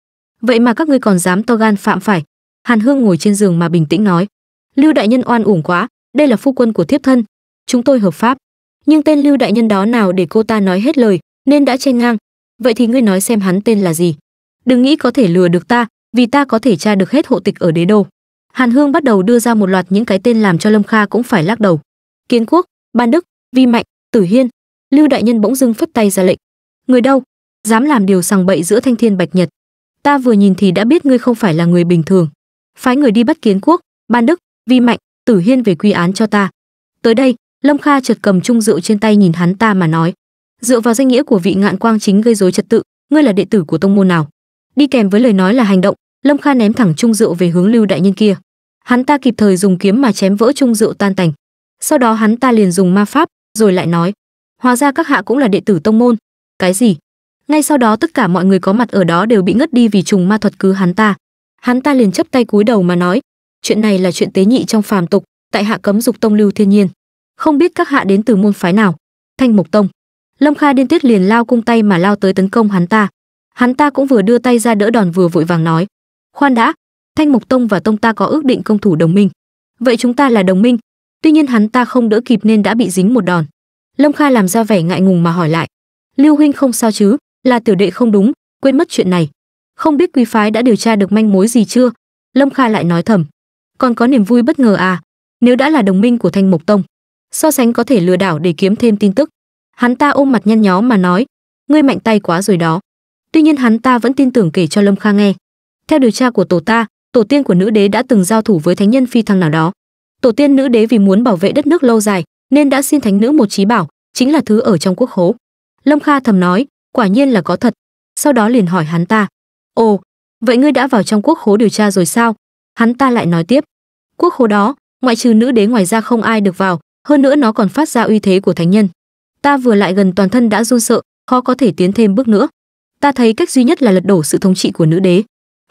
vậy mà các ngươi còn dám to gan phạm phải hàn hương ngồi trên giường mà bình tĩnh nói lưu đại nhân oan uổng quá đây là phu quân của thiếp thân chúng tôi hợp pháp nhưng tên lưu đại nhân đó nào để cô ta nói hết lời nên đã chen ngang vậy thì ngươi nói xem hắn tên là gì đừng nghĩ có thể lừa được ta vì ta có thể tra được hết hộ tịch ở đế đô hàn hương bắt đầu đưa ra một loạt những cái tên làm cho lâm kha cũng phải lắc đầu kiến quốc ban đức vi mạnh tử hiên lưu đại nhân bỗng dưng phất tay ra lệnh người đâu dám làm điều sằng bậy giữa thanh thiên bạch nhật ta vừa nhìn thì đã biết ngươi không phải là người bình thường phái người đi bắt kiến quốc ban đức vi mạnh tử hiên về quy án cho ta tới đây lâm kha chợt cầm chung rượu trên tay nhìn hắn ta mà nói dựa vào danh nghĩa của vị ngạn quang chính gây rối trật tự ngươi là đệ tử của tông môn nào đi kèm với lời nói là hành động lâm kha ném thẳng trung rượu về hướng lưu đại nhân kia hắn ta kịp thời dùng kiếm mà chém vỡ trung rượu tan tành sau đó hắn ta liền dùng ma pháp rồi lại nói hóa ra các hạ cũng là đệ tử tông môn cái gì ngay sau đó tất cả mọi người có mặt ở đó đều bị ngất đi vì trùng ma thuật cứ hắn ta hắn ta liền chấp tay cúi đầu mà nói chuyện này là chuyện tế nhị trong phàm tục tại hạ cấm dục tông lưu thiên nhiên không biết các hạ đến từ môn phái nào thanh mục tông lâm kha điên tiết liền lao cung tay mà lao tới tấn công hắn ta Hắn ta cũng vừa đưa tay ra đỡ đòn vừa vội vàng nói: "Khoan đã, Thanh Mục Tông và Tông ta có ước định công thủ đồng minh. Vậy chúng ta là đồng minh." Tuy nhiên hắn ta không đỡ kịp nên đã bị dính một đòn. Lâm Kha làm ra vẻ ngại ngùng mà hỏi lại: "Lưu huynh không sao chứ? Là tiểu đệ không đúng, quên mất chuyện này. Không biết quý phái đã điều tra được manh mối gì chưa?" Lâm Kha lại nói thầm: "Còn có niềm vui bất ngờ à, nếu đã là đồng minh của Thanh Mộc Tông, so sánh có thể lừa đảo để kiếm thêm tin tức." Hắn ta ôm mặt nhăn nhó mà nói: "Ngươi mạnh tay quá rồi đó." tuy nhiên hắn ta vẫn tin tưởng kể cho lâm kha nghe theo điều tra của tổ ta tổ tiên của nữ đế đã từng giao thủ với thánh nhân phi thăng nào đó tổ tiên nữ đế vì muốn bảo vệ đất nước lâu dài nên đã xin thánh nữ một trí bảo chính là thứ ở trong quốc hố lâm kha thầm nói quả nhiên là có thật sau đó liền hỏi hắn ta ồ vậy ngươi đã vào trong quốc hố điều tra rồi sao hắn ta lại nói tiếp quốc hố đó ngoại trừ nữ đế ngoài ra không ai được vào hơn nữa nó còn phát ra uy thế của thánh nhân ta vừa lại gần toàn thân đã run sợ khó có thể tiến thêm bước nữa ta thấy cách duy nhất là lật đổ sự thống trị của nữ đế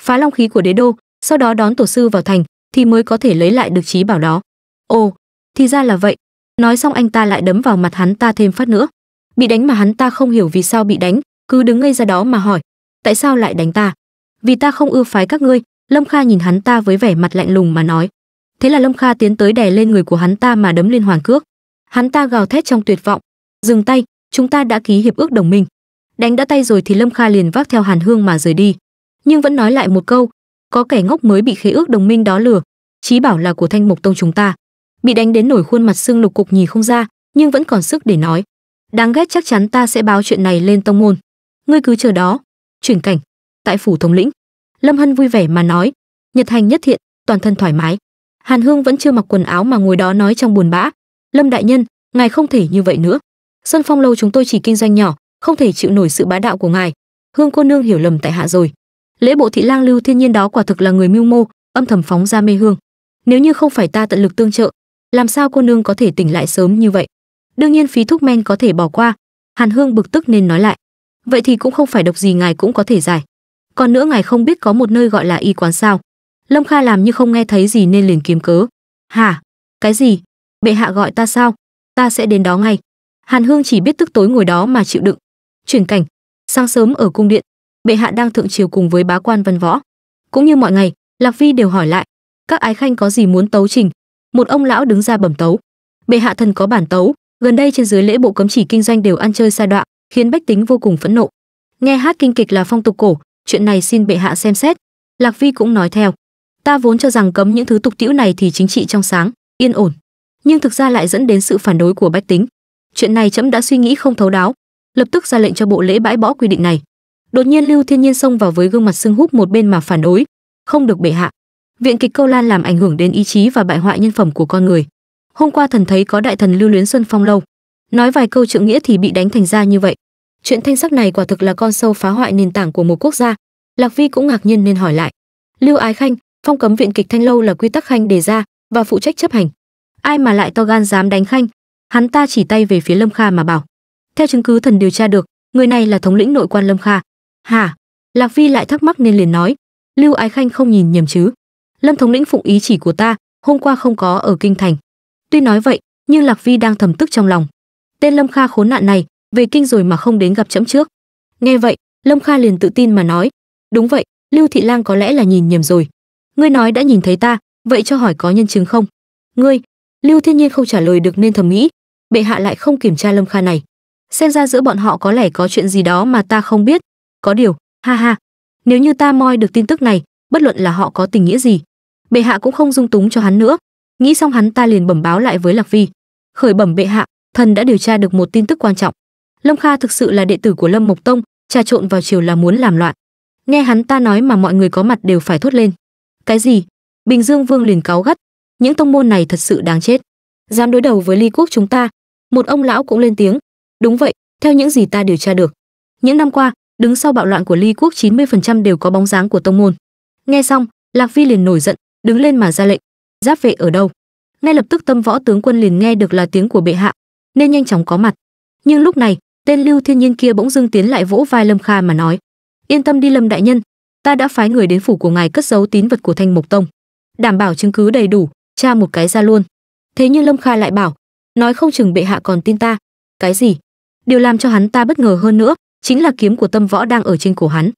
phá long khí của đế đô sau đó đón tổ sư vào thành thì mới có thể lấy lại được trí bảo đó ồ thì ra là vậy nói xong anh ta lại đấm vào mặt hắn ta thêm phát nữa bị đánh mà hắn ta không hiểu vì sao bị đánh cứ đứng ngay ra đó mà hỏi tại sao lại đánh ta vì ta không ưa phái các ngươi lâm kha nhìn hắn ta với vẻ mặt lạnh lùng mà nói thế là lâm kha tiến tới đè lên người của hắn ta mà đấm liên hoàn cước hắn ta gào thét trong tuyệt vọng dừng tay chúng ta đã ký hiệp ước đồng minh đánh đã tay rồi thì lâm kha liền vác theo hàn hương mà rời đi nhưng vẫn nói lại một câu có kẻ ngốc mới bị khế ước đồng minh đó lừa chí bảo là của thanh mục tông chúng ta bị đánh đến nổi khuôn mặt xương lục cục nhì không ra nhưng vẫn còn sức để nói đáng ghét chắc chắn ta sẽ báo chuyện này lên tông môn ngươi cứ chờ đó chuyển cảnh tại phủ thống lĩnh lâm hân vui vẻ mà nói nhật hành nhất thiện toàn thân thoải mái hàn hương vẫn chưa mặc quần áo mà ngồi đó nói trong buồn bã lâm đại nhân ngài không thể như vậy nữa sơn phong lâu chúng tôi chỉ kinh doanh nhỏ không thể chịu nổi sự bá đạo của ngài hương cô nương hiểu lầm tại hạ rồi lễ bộ thị lang lưu thiên nhiên đó quả thực là người mưu mô âm thầm phóng ra mê hương nếu như không phải ta tận lực tương trợ làm sao cô nương có thể tỉnh lại sớm như vậy đương nhiên phí thuốc men có thể bỏ qua hàn hương bực tức nên nói lại vậy thì cũng không phải độc gì ngài cũng có thể giải còn nữa ngài không biết có một nơi gọi là y quán sao lâm kha làm như không nghe thấy gì nên liền kiếm cớ hả cái gì bệ hạ gọi ta sao ta sẽ đến đó ngay hàn hương chỉ biết tức tối ngồi đó mà chịu đựng chuyển cảnh sáng sớm ở cung điện bệ hạ đang thượng triều cùng với bá quan văn võ cũng như mọi ngày lạc vi đều hỏi lại các ái khanh có gì muốn tấu trình một ông lão đứng ra bẩm tấu bệ hạ thần có bản tấu gần đây trên dưới lễ bộ cấm chỉ kinh doanh đều ăn chơi xa đoạn khiến bách tính vô cùng phẫn nộ nghe hát kinh kịch là phong tục cổ chuyện này xin bệ hạ xem xét lạc vi cũng nói theo ta vốn cho rằng cấm những thứ tục tiễu này thì chính trị trong sáng yên ổn nhưng thực ra lại dẫn đến sự phản đối của bách tính chuyện này trẫm đã suy nghĩ không thấu đáo lập tức ra lệnh cho bộ lễ bãi bỏ quy định này đột nhiên lưu thiên nhiên xông vào với gương mặt sưng húp một bên mà phản đối không được bệ hạ viện kịch câu lan làm ảnh hưởng đến ý chí và bại hoại nhân phẩm của con người hôm qua thần thấy có đại thần lưu luyến xuân phong lâu nói vài câu trượng nghĩa thì bị đánh thành ra như vậy chuyện thanh sắc này quả thực là con sâu phá hoại nền tảng của một quốc gia lạc vi cũng ngạc nhiên nên hỏi lại lưu ái khanh phong cấm viện kịch thanh lâu là quy tắc khanh đề ra và phụ trách chấp hành ai mà lại to gan dám đánh khanh hắn ta chỉ tay về phía lâm kha mà bảo theo chứng cứ thần điều tra được người này là thống lĩnh nội quan lâm kha hả lạc vi lại thắc mắc nên liền nói lưu ái khanh không nhìn nhầm chứ lâm thống lĩnh phụng ý chỉ của ta hôm qua không có ở kinh thành tuy nói vậy nhưng lạc vi đang thầm tức trong lòng tên lâm kha khốn nạn này về kinh rồi mà không đến gặp trẫm trước nghe vậy lâm kha liền tự tin mà nói đúng vậy lưu thị lang có lẽ là nhìn nhầm rồi ngươi nói đã nhìn thấy ta vậy cho hỏi có nhân chứng không ngươi lưu thiên nhiên không trả lời được nên thầm nghĩ bệ hạ lại không kiểm tra lâm kha này xem ra giữa bọn họ có lẽ có chuyện gì đó mà ta không biết có điều ha ha nếu như ta moi được tin tức này bất luận là họ có tình nghĩa gì bệ hạ cũng không dung túng cho hắn nữa nghĩ xong hắn ta liền bẩm báo lại với lạc phi. khởi bẩm bệ hạ thần đã điều tra được một tin tức quan trọng lâm kha thực sự là đệ tử của lâm mộc tông trà trộn vào triều là muốn làm loạn nghe hắn ta nói mà mọi người có mặt đều phải thốt lên cái gì bình dương vương liền cáu gắt những tông môn này thật sự đáng chết dám đối đầu với ly quốc chúng ta một ông lão cũng lên tiếng Đúng vậy, theo những gì ta điều tra được, những năm qua, đứng sau bạo loạn của Ly quốc 90% đều có bóng dáng của tông môn. Nghe xong, Lạc phi liền nổi giận, đứng lên mà ra lệnh, "Giáp vệ ở đâu?" Ngay lập tức Tâm Võ tướng quân liền nghe được là tiếng của bệ hạ, nên nhanh chóng có mặt. Nhưng lúc này, tên Lưu Thiên Nhiên kia bỗng dưng tiến lại vỗ vai Lâm Kha mà nói: "Yên tâm đi Lâm đại nhân, ta đã phái người đến phủ của ngài cất giấu tín vật của Thanh Mộc Tông, đảm bảo chứng cứ đầy đủ, tra một cái ra luôn." Thế nhưng Lâm Kha lại bảo: "Nói không chừng bệ hạ còn tin ta." "Cái gì?" điều làm cho hắn ta bất ngờ hơn nữa chính là kiếm của tâm võ đang ở trên cổ hắn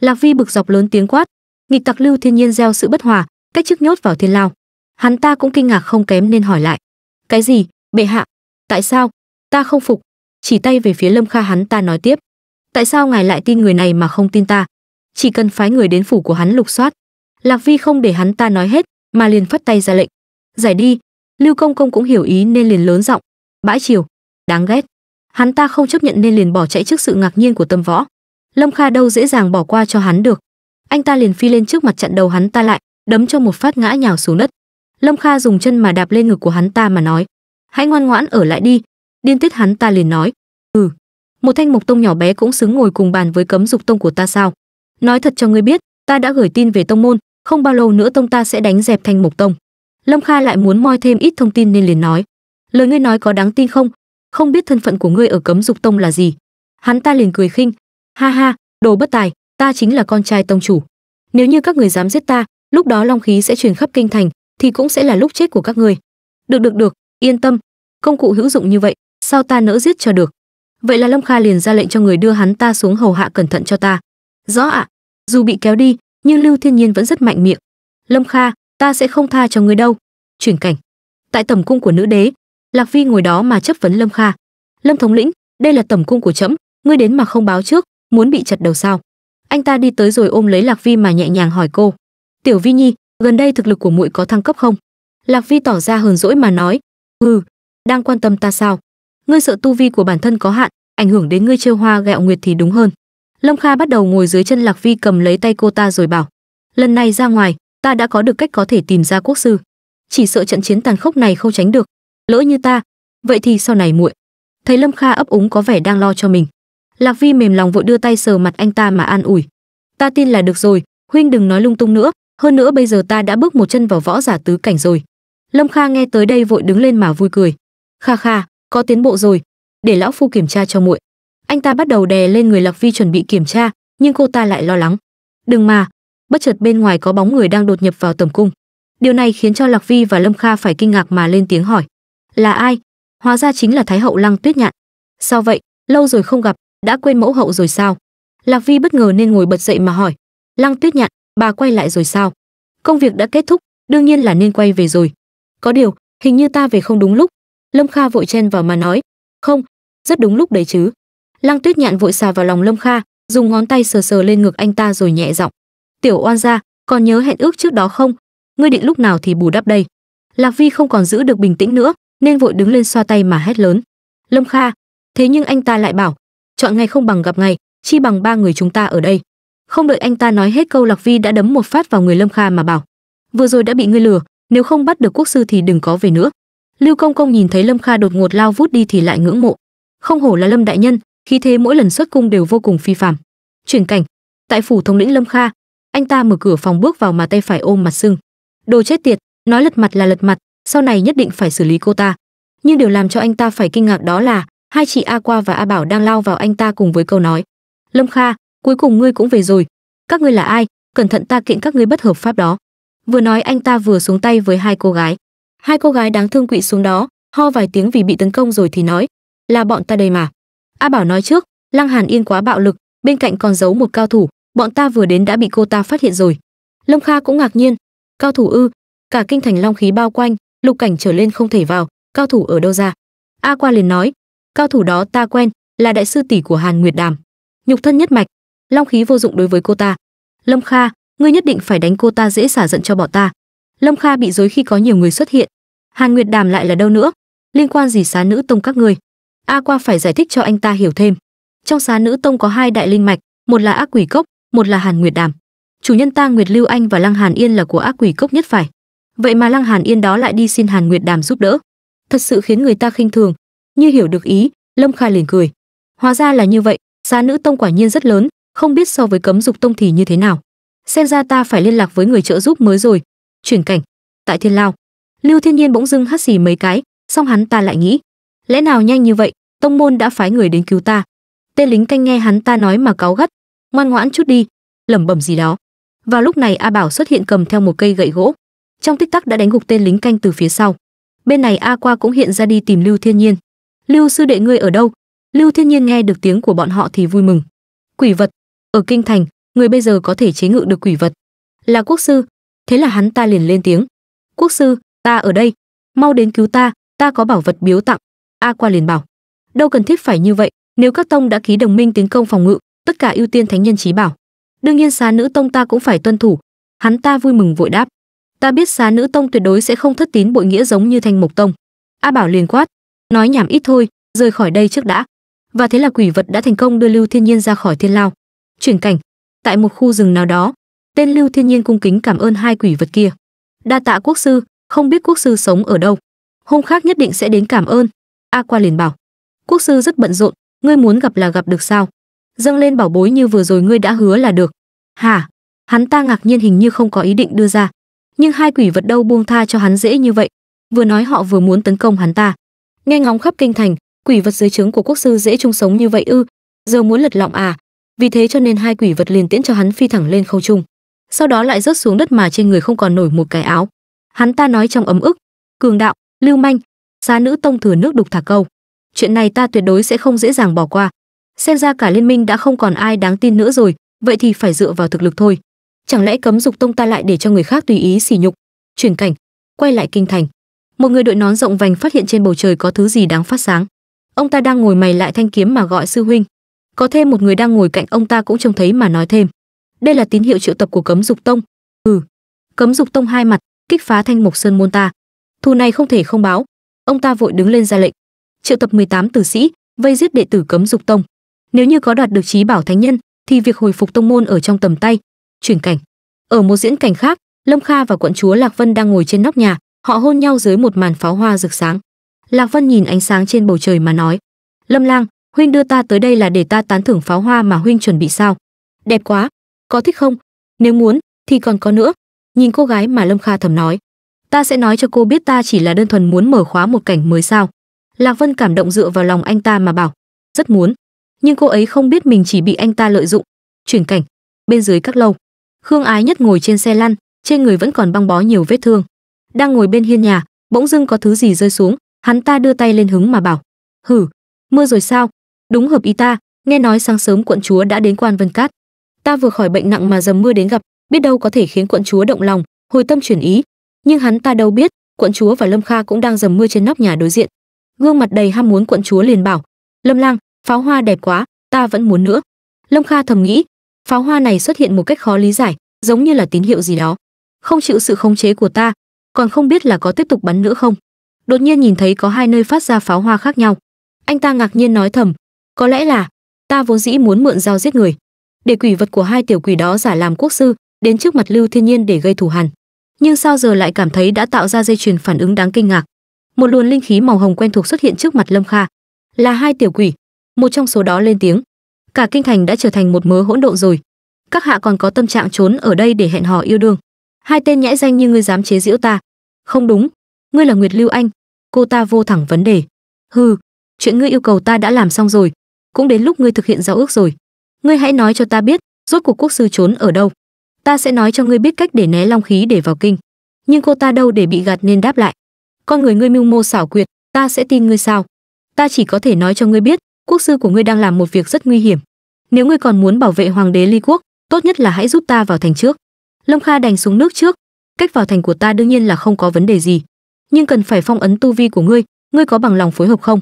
lạc vi bực dọc lớn tiếng quát nghịch tặc lưu thiên nhiên gieo sự bất hòa cách chức nhốt vào thiên lao hắn ta cũng kinh ngạc không kém nên hỏi lại cái gì bệ hạ tại sao ta không phục chỉ tay về phía lâm kha hắn ta nói tiếp tại sao ngài lại tin người này mà không tin ta chỉ cần phái người đến phủ của hắn lục soát lạc vi không để hắn ta nói hết mà liền phất tay ra lệnh giải đi lưu công công cũng hiểu ý nên liền lớn giọng bãi chiều đáng ghét hắn ta không chấp nhận nên liền bỏ chạy trước sự ngạc nhiên của Tâm Võ. Lâm Kha đâu dễ dàng bỏ qua cho hắn được. Anh ta liền phi lên trước mặt chặn đầu hắn ta lại, đấm cho một phát ngã nhào xuống đất. Lâm Kha dùng chân mà đạp lên ngực của hắn ta mà nói: "Hãy ngoan ngoãn ở lại đi." Điên tiết hắn ta liền nói: "Ừ, một thanh mục tông nhỏ bé cũng xứng ngồi cùng bàn với cấm dục tông của ta sao? Nói thật cho ngươi biết, ta đã gửi tin về tông môn, không bao lâu nữa tông ta sẽ đánh dẹp thanh mục tông." Lâm Kha lại muốn moi thêm ít thông tin nên liền nói: "Lời ngươi nói có đáng tin không? không biết thân phận của ngươi ở cấm dục tông là gì hắn ta liền cười khinh ha ha đồ bất tài ta chính là con trai tông chủ nếu như các người dám giết ta lúc đó long khí sẽ truyền khắp kinh thành thì cũng sẽ là lúc chết của các người được được được yên tâm công cụ hữu dụng như vậy sao ta nỡ giết cho được vậy là lâm kha liền ra lệnh cho người đưa hắn ta xuống hầu hạ cẩn thận cho ta rõ ạ dù bị kéo đi nhưng lưu thiên nhiên vẫn rất mạnh miệng lâm kha ta sẽ không tha cho ngươi đâu chuyển cảnh tại tầm cung của nữ đế lạc vi ngồi đó mà chất vấn lâm kha lâm thống lĩnh đây là tẩm cung của trẫm ngươi đến mà không báo trước muốn bị chặt đầu sao anh ta đi tới rồi ôm lấy lạc vi mà nhẹ nhàng hỏi cô tiểu vi nhi gần đây thực lực của muội có thăng cấp không lạc vi tỏ ra hờn dỗi mà nói ừ đang quan tâm ta sao ngươi sợ tu vi của bản thân có hạn ảnh hưởng đến ngươi trêu hoa gẹo nguyệt thì đúng hơn lâm kha bắt đầu ngồi dưới chân lạc vi cầm lấy tay cô ta rồi bảo lần này ra ngoài ta đã có được cách có thể tìm ra quốc sư chỉ sợ trận chiến tàn khốc này không tránh được lỡ như ta vậy thì sau này muội thấy lâm kha ấp úng có vẻ đang lo cho mình lạc vi mềm lòng vội đưa tay sờ mặt anh ta mà an ủi ta tin là được rồi huynh đừng nói lung tung nữa hơn nữa bây giờ ta đã bước một chân vào võ giả tứ cảnh rồi lâm kha nghe tới đây vội đứng lên mà vui cười kha kha có tiến bộ rồi để lão phu kiểm tra cho muội anh ta bắt đầu đè lên người lạc vi chuẩn bị kiểm tra nhưng cô ta lại lo lắng đừng mà bất chợt bên ngoài có bóng người đang đột nhập vào tầm cung điều này khiến cho lạc vi và lâm kha phải kinh ngạc mà lên tiếng hỏi là ai hóa ra chính là thái hậu lăng tuyết nhạn sao vậy lâu rồi không gặp đã quên mẫu hậu rồi sao lạc vi bất ngờ nên ngồi bật dậy mà hỏi lăng tuyết nhạn bà quay lại rồi sao công việc đã kết thúc đương nhiên là nên quay về rồi có điều hình như ta về không đúng lúc lâm kha vội chen vào mà nói không rất đúng lúc đấy chứ lăng tuyết nhạn vội xà vào lòng lâm kha dùng ngón tay sờ sờ lên ngực anh ta rồi nhẹ giọng tiểu oan gia còn nhớ hẹn ước trước đó không ngươi định lúc nào thì bù đắp đây lạc vi không còn giữ được bình tĩnh nữa nên vội đứng lên xoa tay mà hét lớn lâm kha thế nhưng anh ta lại bảo chọn ngày không bằng gặp ngày chi bằng ba người chúng ta ở đây không đợi anh ta nói hết câu lạc vi đã đấm một phát vào người lâm kha mà bảo vừa rồi đã bị ngươi lừa nếu không bắt được quốc sư thì đừng có về nữa lưu công công nhìn thấy lâm kha đột ngột lao vút đi thì lại ngưỡng mộ không hổ là lâm đại nhân khí thế mỗi lần xuất cung đều vô cùng phi phàm chuyển cảnh tại phủ thống lĩnh lâm kha anh ta mở cửa phòng bước vào mà tay phải ôm mặt sưng đồ chết tiệt nói lật mặt là lật mặt sau này nhất định phải xử lý cô ta nhưng điều làm cho anh ta phải kinh ngạc đó là hai chị a qua và a bảo đang lao vào anh ta cùng với câu nói lâm kha cuối cùng ngươi cũng về rồi các ngươi là ai cẩn thận ta kiện các ngươi bất hợp pháp đó vừa nói anh ta vừa xuống tay với hai cô gái hai cô gái đáng thương quỵ xuống đó ho vài tiếng vì bị tấn công rồi thì nói là bọn ta đây mà a bảo nói trước lăng hàn yên quá bạo lực bên cạnh còn giấu một cao thủ bọn ta vừa đến đã bị cô ta phát hiện rồi lâm kha cũng ngạc nhiên cao thủ ư cả kinh thành long khí bao quanh lục cảnh trở lên không thể vào cao thủ ở đâu ra a qua liền nói cao thủ đó ta quen là đại sư tỷ của hàn nguyệt đàm nhục thân nhất mạch long khí vô dụng đối với cô ta lâm kha ngươi nhất định phải đánh cô ta dễ xả giận cho bỏ ta lâm kha bị dối khi có nhiều người xuất hiện hàn nguyệt đàm lại là đâu nữa liên quan gì xá nữ tông các ngươi a qua phải giải thích cho anh ta hiểu thêm trong xá nữ tông có hai đại linh mạch một là ác quỷ cốc một là hàn nguyệt đàm chủ nhân ta nguyệt lưu anh và lăng hàn yên là của ác quỷ cốc nhất phải vậy mà lăng hàn yên đó lại đi xin hàn nguyệt đàm giúp đỡ thật sự khiến người ta khinh thường như hiểu được ý lâm kha liền cười hóa ra là như vậy giá nữ tông quả nhiên rất lớn không biết so với cấm dục tông thì như thế nào xem ra ta phải liên lạc với người trợ giúp mới rồi chuyển cảnh tại thiên lao lưu thiên nhiên bỗng dưng hắt xì mấy cái xong hắn ta lại nghĩ lẽ nào nhanh như vậy tông môn đã phái người đến cứu ta tên lính canh nghe hắn ta nói mà cáu gắt ngoan ngoãn chút đi lẩm bẩm gì đó vào lúc này a bảo xuất hiện cầm theo một cây gậy gỗ trong tích tắc đã đánh gục tên lính canh từ phía sau bên này a qua cũng hiện ra đi tìm lưu thiên nhiên lưu sư đệ ngươi ở đâu lưu thiên nhiên nghe được tiếng của bọn họ thì vui mừng quỷ vật ở kinh thành người bây giờ có thể chế ngự được quỷ vật là quốc sư thế là hắn ta liền lên tiếng quốc sư ta ở đây mau đến cứu ta ta có bảo vật biếu tặng a qua liền bảo đâu cần thiết phải như vậy nếu các tông đã ký đồng minh tiến công phòng ngự tất cả ưu tiên thánh nhân trí bảo đương nhiên xá nữ tông ta cũng phải tuân thủ hắn ta vui mừng vội đáp ta biết xá nữ tông tuyệt đối sẽ không thất tín bội nghĩa giống như thanh mục tông a bảo liền quát nói nhảm ít thôi rời khỏi đây trước đã và thế là quỷ vật đã thành công đưa lưu thiên nhiên ra khỏi thiên lao chuyển cảnh tại một khu rừng nào đó tên lưu thiên nhiên cung kính cảm ơn hai quỷ vật kia đa tạ quốc sư không biết quốc sư sống ở đâu hôm khác nhất định sẽ đến cảm ơn a qua liền bảo quốc sư rất bận rộn ngươi muốn gặp là gặp được sao dâng lên bảo bối như vừa rồi ngươi đã hứa là được hả hắn ta ngạc nhiên hình như không có ý định đưa ra nhưng hai quỷ vật đâu buông tha cho hắn dễ như vậy vừa nói họ vừa muốn tấn công hắn ta nghe ngóng khắp kinh thành quỷ vật dưới trướng của quốc sư dễ chung sống như vậy ư giờ muốn lật lọng à vì thế cho nên hai quỷ vật liền tiễn cho hắn phi thẳng lên không trung sau đó lại rớt xuống đất mà trên người không còn nổi một cái áo hắn ta nói trong ấm ức cường đạo lưu manh xa nữ tông thừa nước đục thả câu chuyện này ta tuyệt đối sẽ không dễ dàng bỏ qua xem ra cả liên minh đã không còn ai đáng tin nữa rồi vậy thì phải dựa vào thực lực thôi chẳng lẽ cấm dục tông ta lại để cho người khác tùy ý sỉ nhục chuyển cảnh quay lại kinh thành một người đội nón rộng vành phát hiện trên bầu trời có thứ gì đáng phát sáng ông ta đang ngồi mày lại thanh kiếm mà gọi sư huynh có thêm một người đang ngồi cạnh ông ta cũng trông thấy mà nói thêm đây là tín hiệu triệu tập của cấm dục tông ừ cấm dục tông hai mặt kích phá thanh mục sơn môn ta thù này không thể không báo ông ta vội đứng lên ra lệnh triệu tập 18 tử sĩ vây giết đệ tử cấm dục tông nếu như có đoạt được trí bảo thánh nhân thì việc hồi phục tông môn ở trong tầm tay chuyển cảnh ở một diễn cảnh khác lâm kha và quận chúa lạc vân đang ngồi trên nóc nhà họ hôn nhau dưới một màn pháo hoa rực sáng lạc vân nhìn ánh sáng trên bầu trời mà nói lâm lang huynh đưa ta tới đây là để ta tán thưởng pháo hoa mà huynh chuẩn bị sao đẹp quá có thích không nếu muốn thì còn có nữa nhìn cô gái mà lâm kha thầm nói ta sẽ nói cho cô biết ta chỉ là đơn thuần muốn mở khóa một cảnh mới sao lạc vân cảm động dựa vào lòng anh ta mà bảo rất muốn nhưng cô ấy không biết mình chỉ bị anh ta lợi dụng chuyển cảnh bên dưới các lâu khương ái nhất ngồi trên xe lăn trên người vẫn còn băng bó nhiều vết thương đang ngồi bên hiên nhà bỗng dưng có thứ gì rơi xuống hắn ta đưa tay lên hứng mà bảo hử mưa rồi sao đúng hợp ý ta nghe nói sáng sớm quận chúa đã đến quan vân cát ta vừa khỏi bệnh nặng mà dầm mưa đến gặp biết đâu có thể khiến quận chúa động lòng hồi tâm chuyển ý nhưng hắn ta đâu biết quận chúa và lâm kha cũng đang dầm mưa trên nóc nhà đối diện gương mặt đầy ham muốn quận chúa liền bảo lâm lang pháo hoa đẹp quá ta vẫn muốn nữa lâm kha thầm nghĩ pháo hoa này xuất hiện một cách khó lý giải giống như là tín hiệu gì đó không chịu sự khống chế của ta còn không biết là có tiếp tục bắn nữa không đột nhiên nhìn thấy có hai nơi phát ra pháo hoa khác nhau anh ta ngạc nhiên nói thầm có lẽ là ta vốn dĩ muốn mượn dao giết người để quỷ vật của hai tiểu quỷ đó giả làm quốc sư đến trước mặt lưu thiên nhiên để gây thù hằn nhưng sao giờ lại cảm thấy đã tạo ra dây chuyền phản ứng đáng kinh ngạc một luồng linh khí màu hồng quen thuộc xuất hiện trước mặt lâm kha là hai tiểu quỷ một trong số đó lên tiếng cả kinh thành đã trở thành một mớ hỗn độn rồi các hạ còn có tâm trạng trốn ở đây để hẹn hò yêu đương hai tên nhãi danh như ngươi dám chế giễu ta không đúng ngươi là nguyệt lưu anh cô ta vô thẳng vấn đề hừ chuyện ngươi yêu cầu ta đã làm xong rồi cũng đến lúc ngươi thực hiện giao ước rồi ngươi hãy nói cho ta biết rốt cuộc quốc sư trốn ở đâu ta sẽ nói cho ngươi biết cách để né long khí để vào kinh nhưng cô ta đâu để bị gạt nên đáp lại con người ngươi mưu mô xảo quyệt ta sẽ tin ngươi sao ta chỉ có thể nói cho ngươi biết quốc sư của ngươi đang làm một việc rất nguy hiểm nếu ngươi còn muốn bảo vệ hoàng đế ly quốc tốt nhất là hãy giúp ta vào thành trước Long Kha đành xuống nước trước, cách vào thành của ta đương nhiên là không có vấn đề gì, nhưng cần phải phong ấn tu vi của ngươi, ngươi có bằng lòng phối hợp không?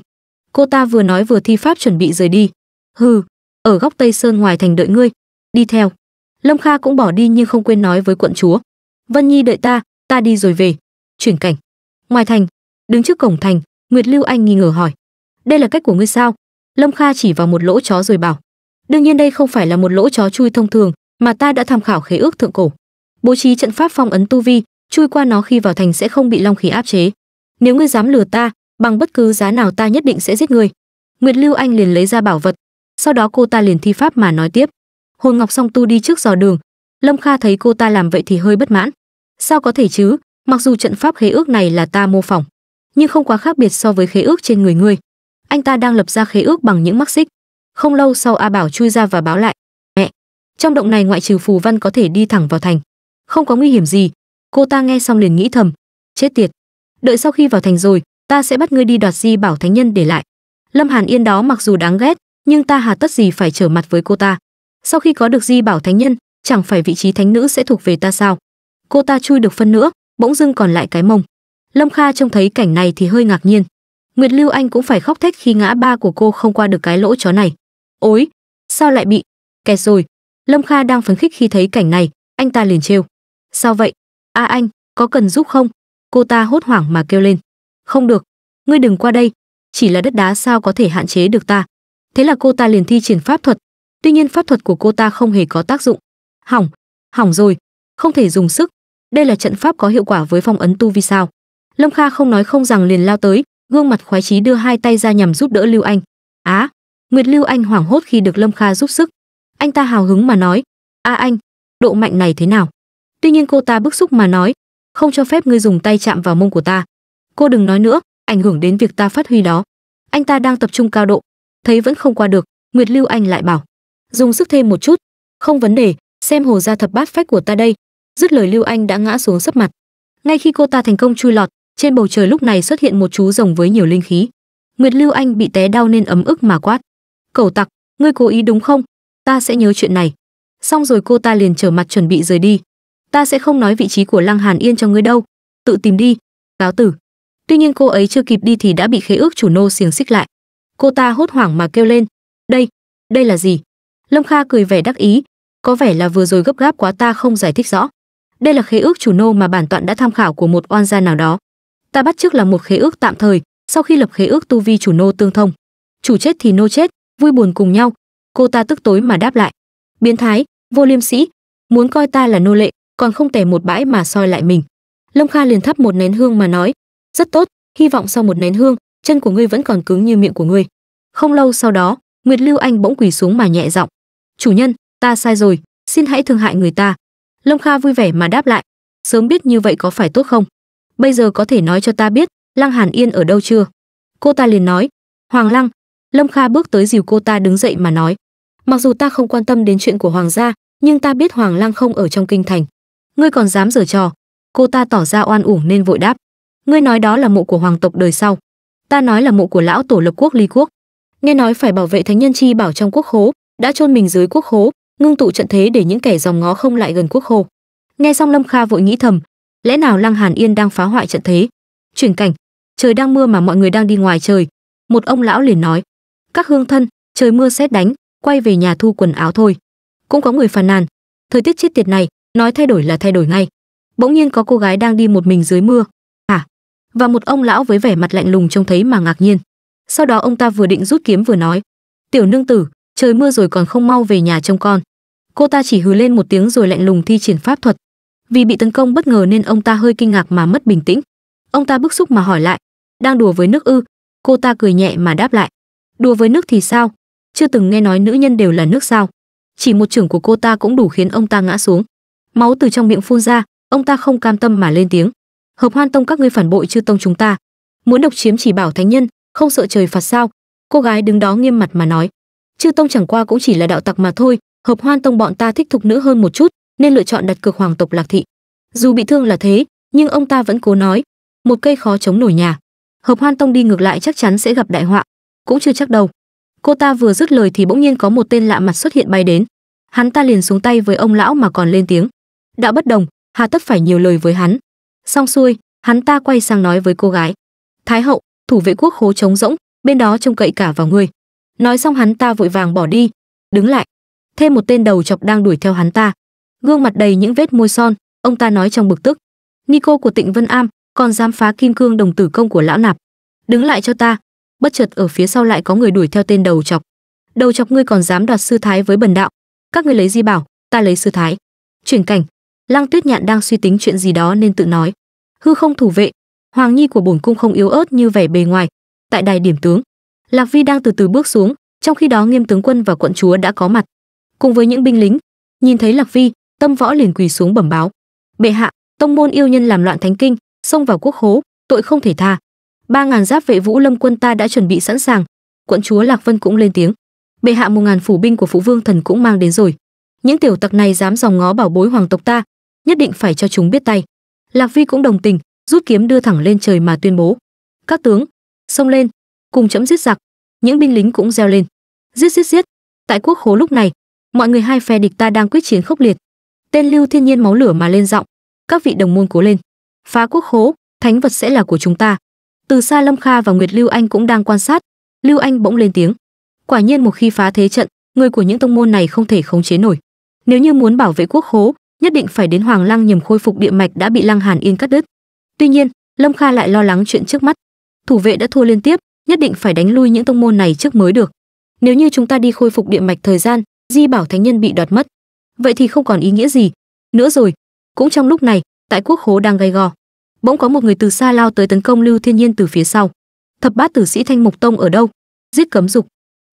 Cô ta vừa nói vừa thi pháp chuẩn bị rời đi. Hừ, ở góc Tây Sơn ngoài thành đợi ngươi, đi theo. Long Kha cũng bỏ đi nhưng không quên nói với quận chúa. Vân Nhi đợi ta, ta đi rồi về. Chuyển cảnh. Ngoài thành, đứng trước cổng thành, Nguyệt Lưu Anh nghi ngờ hỏi. Đây là cách của ngươi sao? Lâm Kha chỉ vào một lỗ chó rồi bảo: "Đương nhiên đây không phải là một lỗ chó chui thông thường, mà ta đã tham khảo khế ước thượng cổ. Bố trí trận pháp phong ấn tu vi, chui qua nó khi vào thành sẽ không bị long khí áp chế. Nếu ngươi dám lừa ta, bằng bất cứ giá nào ta nhất định sẽ giết ngươi." Nguyệt Lưu Anh liền lấy ra bảo vật, sau đó cô ta liền thi pháp mà nói tiếp: "Hồn Ngọc Song Tu đi trước dò đường." Lâm Kha thấy cô ta làm vậy thì hơi bất mãn. "Sao có thể chứ, mặc dù trận pháp khế ước này là ta mô phỏng, nhưng không quá khác biệt so với khế ước trên người ngươi." anh ta đang lập ra khế ước bằng những mắc xích không lâu sau a bảo chui ra và báo lại mẹ trong động này ngoại trừ phù văn có thể đi thẳng vào thành không có nguy hiểm gì cô ta nghe xong liền nghĩ thầm chết tiệt đợi sau khi vào thành rồi ta sẽ bắt ngươi đi đoạt di bảo thánh nhân để lại lâm hàn yên đó mặc dù đáng ghét nhưng ta hà tất gì phải trở mặt với cô ta sau khi có được di bảo thánh nhân chẳng phải vị trí thánh nữ sẽ thuộc về ta sao cô ta chui được phân nữa bỗng dưng còn lại cái mông lâm kha trông thấy cảnh này thì hơi ngạc nhiên Nguyệt Lưu Anh cũng phải khóc thét khi ngã ba của cô không qua được cái lỗ chó này. Ôi, sao lại bị kẹt rồi? Lâm Kha đang phấn khích khi thấy cảnh này, anh ta liền trêu. Sao vậy? A à anh, có cần giúp không? Cô ta hốt hoảng mà kêu lên. Không được, ngươi đừng qua đây, chỉ là đất đá sao có thể hạn chế được ta. Thế là cô ta liền thi triển pháp thuật, tuy nhiên pháp thuật của cô ta không hề có tác dụng. Hỏng, hỏng rồi, không thể dùng sức. Đây là trận pháp có hiệu quả với phong ấn tu vi sao? Lâm Kha không nói không rằng liền lao tới, gương mặt khoái chí đưa hai tay ra nhằm giúp đỡ lưu anh á à, nguyệt lưu anh hoảng hốt khi được lâm kha giúp sức anh ta hào hứng mà nói a à anh độ mạnh này thế nào tuy nhiên cô ta bức xúc mà nói không cho phép ngươi dùng tay chạm vào mông của ta cô đừng nói nữa ảnh hưởng đến việc ta phát huy đó anh ta đang tập trung cao độ thấy vẫn không qua được nguyệt lưu anh lại bảo dùng sức thêm một chút không vấn đề xem hồ gia thập bát phách của ta đây dứt lời lưu anh đã ngã xuống sấp mặt ngay khi cô ta thành công chui lọt trên bầu trời lúc này xuất hiện một chú rồng với nhiều linh khí. Nguyệt Lưu Anh bị té đau nên ấm ức mà quát: "Cẩu tặc, ngươi cố ý đúng không? Ta sẽ nhớ chuyện này." Xong rồi cô ta liền trở mặt chuẩn bị rời đi. "Ta sẽ không nói vị trí của Lăng Hàn Yên cho ngươi đâu, tự tìm đi." Cáo tử. Tuy nhiên cô ấy chưa kịp đi thì đã bị khế ước chủ nô xiềng xích lại. Cô ta hốt hoảng mà kêu lên: "Đây, đây là gì?" Lâm Kha cười vẻ đắc ý, có vẻ là vừa rồi gấp gáp quá ta không giải thích rõ. Đây là khế ước chủ nô mà bản tọa đã tham khảo của một oan gia nào đó ta bắt trước là một khế ước tạm thời sau khi lập khế ước tu vi chủ nô tương thông chủ chết thì nô chết vui buồn cùng nhau cô ta tức tối mà đáp lại biến thái vô liêm sĩ muốn coi ta là nô lệ còn không tẻ một bãi mà soi lại mình lâm kha liền thắp một nén hương mà nói rất tốt hy vọng sau một nén hương chân của ngươi vẫn còn cứng như miệng của ngươi không lâu sau đó nguyệt lưu anh bỗng quỳ xuống mà nhẹ giọng chủ nhân ta sai rồi xin hãy thương hại người ta lâm kha vui vẻ mà đáp lại sớm biết như vậy có phải tốt không bây giờ có thể nói cho ta biết lăng hàn yên ở đâu chưa cô ta liền nói hoàng lăng lâm kha bước tới dìu cô ta đứng dậy mà nói mặc dù ta không quan tâm đến chuyện của hoàng gia nhưng ta biết hoàng lăng không ở trong kinh thành ngươi còn dám giở trò cô ta tỏ ra oan uổng nên vội đáp ngươi nói đó là mộ của hoàng tộc đời sau ta nói là mộ của lão tổ lập quốc ly quốc nghe nói phải bảo vệ thánh nhân chi bảo trong quốc khố đã chôn mình dưới quốc khố ngưng tụ trận thế để những kẻ dòng ngó không lại gần quốc khố nghe xong lâm kha vội nghĩ thầm lẽ nào lăng hàn yên đang phá hoại trận thế chuyển cảnh trời đang mưa mà mọi người đang đi ngoài trời một ông lão liền nói các hương thân trời mưa xét đánh quay về nhà thu quần áo thôi cũng có người phàn nàn thời tiết chết tiệt này nói thay đổi là thay đổi ngay bỗng nhiên có cô gái đang đi một mình dưới mưa à? và một ông lão với vẻ mặt lạnh lùng trông thấy mà ngạc nhiên sau đó ông ta vừa định rút kiếm vừa nói tiểu nương tử trời mưa rồi còn không mau về nhà trông con cô ta chỉ hừ lên một tiếng rồi lạnh lùng thi triển pháp thuật vì bị tấn công bất ngờ nên ông ta hơi kinh ngạc mà mất bình tĩnh ông ta bức xúc mà hỏi lại đang đùa với nước ư cô ta cười nhẹ mà đáp lại đùa với nước thì sao chưa từng nghe nói nữ nhân đều là nước sao chỉ một trưởng của cô ta cũng đủ khiến ông ta ngã xuống máu từ trong miệng phun ra ông ta không cam tâm mà lên tiếng hợp hoan tông các ngươi phản bội chư tông chúng ta muốn độc chiếm chỉ bảo thánh nhân không sợ trời phạt sao cô gái đứng đó nghiêm mặt mà nói chư tông chẳng qua cũng chỉ là đạo tặc mà thôi hợp hoan tông bọn ta thích thục nữ hơn một chút nên lựa chọn đặt cược hoàng tộc Lạc thị. Dù bị thương là thế, nhưng ông ta vẫn cố nói, một cây khó chống nổi nhà. Hợp Hoan Tông đi ngược lại chắc chắn sẽ gặp đại họa, cũng chưa chắc đâu. Cô ta vừa dứt lời thì bỗng nhiên có một tên lạ mặt xuất hiện bay đến. Hắn ta liền xuống tay với ông lão mà còn lên tiếng. Đã bất đồng, hà tất phải nhiều lời với hắn. Xong xuôi, hắn ta quay sang nói với cô gái. Thái hậu, thủ vệ quốc khố trống rỗng, bên đó trông cậy cả vào ngươi. Nói xong hắn ta vội vàng bỏ đi, đứng lại. Thêm một tên đầu chọc đang đuổi theo hắn ta gương mặt đầy những vết môi son ông ta nói trong bực tức nico của tịnh vân am còn dám phá kim cương đồng tử công của lão nạp đứng lại cho ta bất chợt ở phía sau lại có người đuổi theo tên đầu chọc đầu chọc ngươi còn dám đoạt sư thái với bần đạo các ngươi lấy di bảo ta lấy sư thái chuyển cảnh lăng tuyết nhạn đang suy tính chuyện gì đó nên tự nói hư không thủ vệ hoàng nhi của bổn cung không yếu ớt như vẻ bề ngoài tại đài điểm tướng lạc vi đang từ từ bước xuống trong khi đó nghiêm tướng quân và quận chúa đã có mặt cùng với những binh lính nhìn thấy lạc vi Tâm Võ liền quỳ xuống bẩm báo: "Bệ hạ, tông môn yêu nhân làm loạn thánh kinh, xông vào quốc hố, tội không thể tha. Ba ngàn giáp vệ Vũ Lâm quân ta đã chuẩn bị sẵn sàng." Quận chúa Lạc Vân cũng lên tiếng: "Bệ hạ một ngàn phủ binh của phụ vương thần cũng mang đến rồi. Những tiểu tặc này dám dòng ngó bảo bối hoàng tộc ta, nhất định phải cho chúng biết tay." Lạc Vi cũng đồng tình, rút kiếm đưa thẳng lên trời mà tuyên bố: "Các tướng, xông lên, cùng chấm giết giặc." Những binh lính cũng reo lên: "Giết giết giết!" Tại quốc hố lúc này, mọi người hai phe địch ta đang quyết chiến khốc liệt, tên lưu thiên nhiên máu lửa mà lên giọng các vị đồng môn cố lên phá quốc khố thánh vật sẽ là của chúng ta từ xa lâm kha và nguyệt lưu anh cũng đang quan sát lưu anh bỗng lên tiếng quả nhiên một khi phá thế trận người của những tông môn này không thể khống chế nổi nếu như muốn bảo vệ quốc khố nhất định phải đến hoàng lăng nhằm khôi phục địa mạch đã bị lăng hàn yên cắt đứt tuy nhiên lâm kha lại lo lắng chuyện trước mắt thủ vệ đã thua liên tiếp nhất định phải đánh lui những tông môn này trước mới được nếu như chúng ta đi khôi phục địa mạch thời gian di bảo thánh nhân bị đoạt mất vậy thì không còn ý nghĩa gì nữa rồi cũng trong lúc này tại quốc hố đang gay go bỗng có một người từ xa lao tới tấn công lưu thiên nhiên từ phía sau thập bát tử sĩ thanh mục tông ở đâu giết cấm dục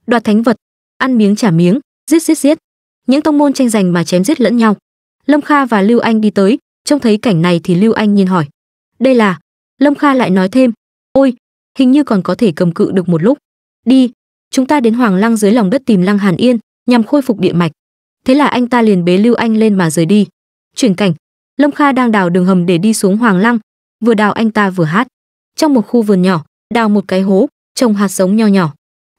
đoạt thánh vật ăn miếng trả miếng giết giết giết những tông môn tranh giành mà chém giết lẫn nhau lâm kha và lưu anh đi tới trông thấy cảnh này thì lưu anh nhìn hỏi đây là lâm kha lại nói thêm ôi hình như còn có thể cầm cự được một lúc đi chúng ta đến hoàng lăng dưới lòng đất tìm lăng hàn yên nhằm khôi phục địa mạch thế là anh ta liền bế lưu anh lên mà rời đi chuyển cảnh lâm kha đang đào đường hầm để đi xuống hoàng lăng vừa đào anh ta vừa hát trong một khu vườn nhỏ đào một cái hố trồng hạt giống nho nhỏ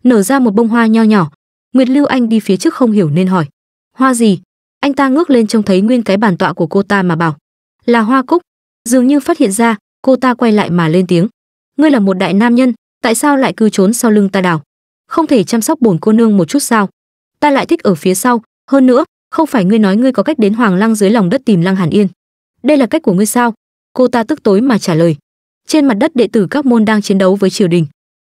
nở ra một bông hoa nho nhỏ nguyệt lưu anh đi phía trước không hiểu nên hỏi hoa gì anh ta ngước lên trông thấy nguyên cái bàn tọa của cô ta mà bảo là hoa cúc dường như phát hiện ra cô ta quay lại mà lên tiếng ngươi là một đại nam nhân tại sao lại cứ trốn sau lưng ta đào không thể chăm sóc bổn cô nương một chút sao ta lại thích ở phía sau hơn nữa không phải ngươi nói ngươi có cách đến hoàng lăng dưới lòng đất tìm lăng hàn yên đây là cách của ngươi sao cô ta tức tối mà trả lời trên mặt đất đệ tử các môn đang chiến đấu với triều đình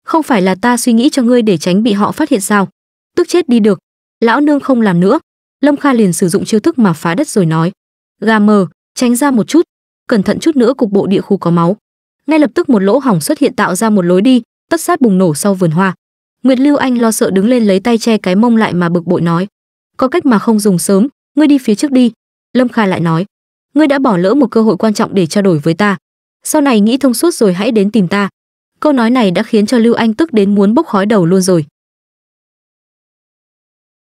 không phải là ta suy nghĩ cho ngươi để tránh bị họ phát hiện sao tức chết đi được lão nương không làm nữa lâm kha liền sử dụng chiêu thức mà phá đất rồi nói gà mờ tránh ra một chút cẩn thận chút nữa cục bộ địa khu có máu ngay lập tức một lỗ hỏng xuất hiện tạo ra một lối đi tất sát bùng nổ sau vườn hoa nguyệt lưu anh lo sợ đứng lên lấy tay che cái mông lại mà bực bội nói có cách mà không dùng sớm ngươi đi phía trước đi lâm kha lại nói ngươi đã bỏ lỡ một cơ hội quan trọng để trao đổi với ta sau này nghĩ thông suốt rồi hãy đến tìm ta câu nói này đã khiến cho lưu anh tức đến muốn bốc khói đầu luôn rồi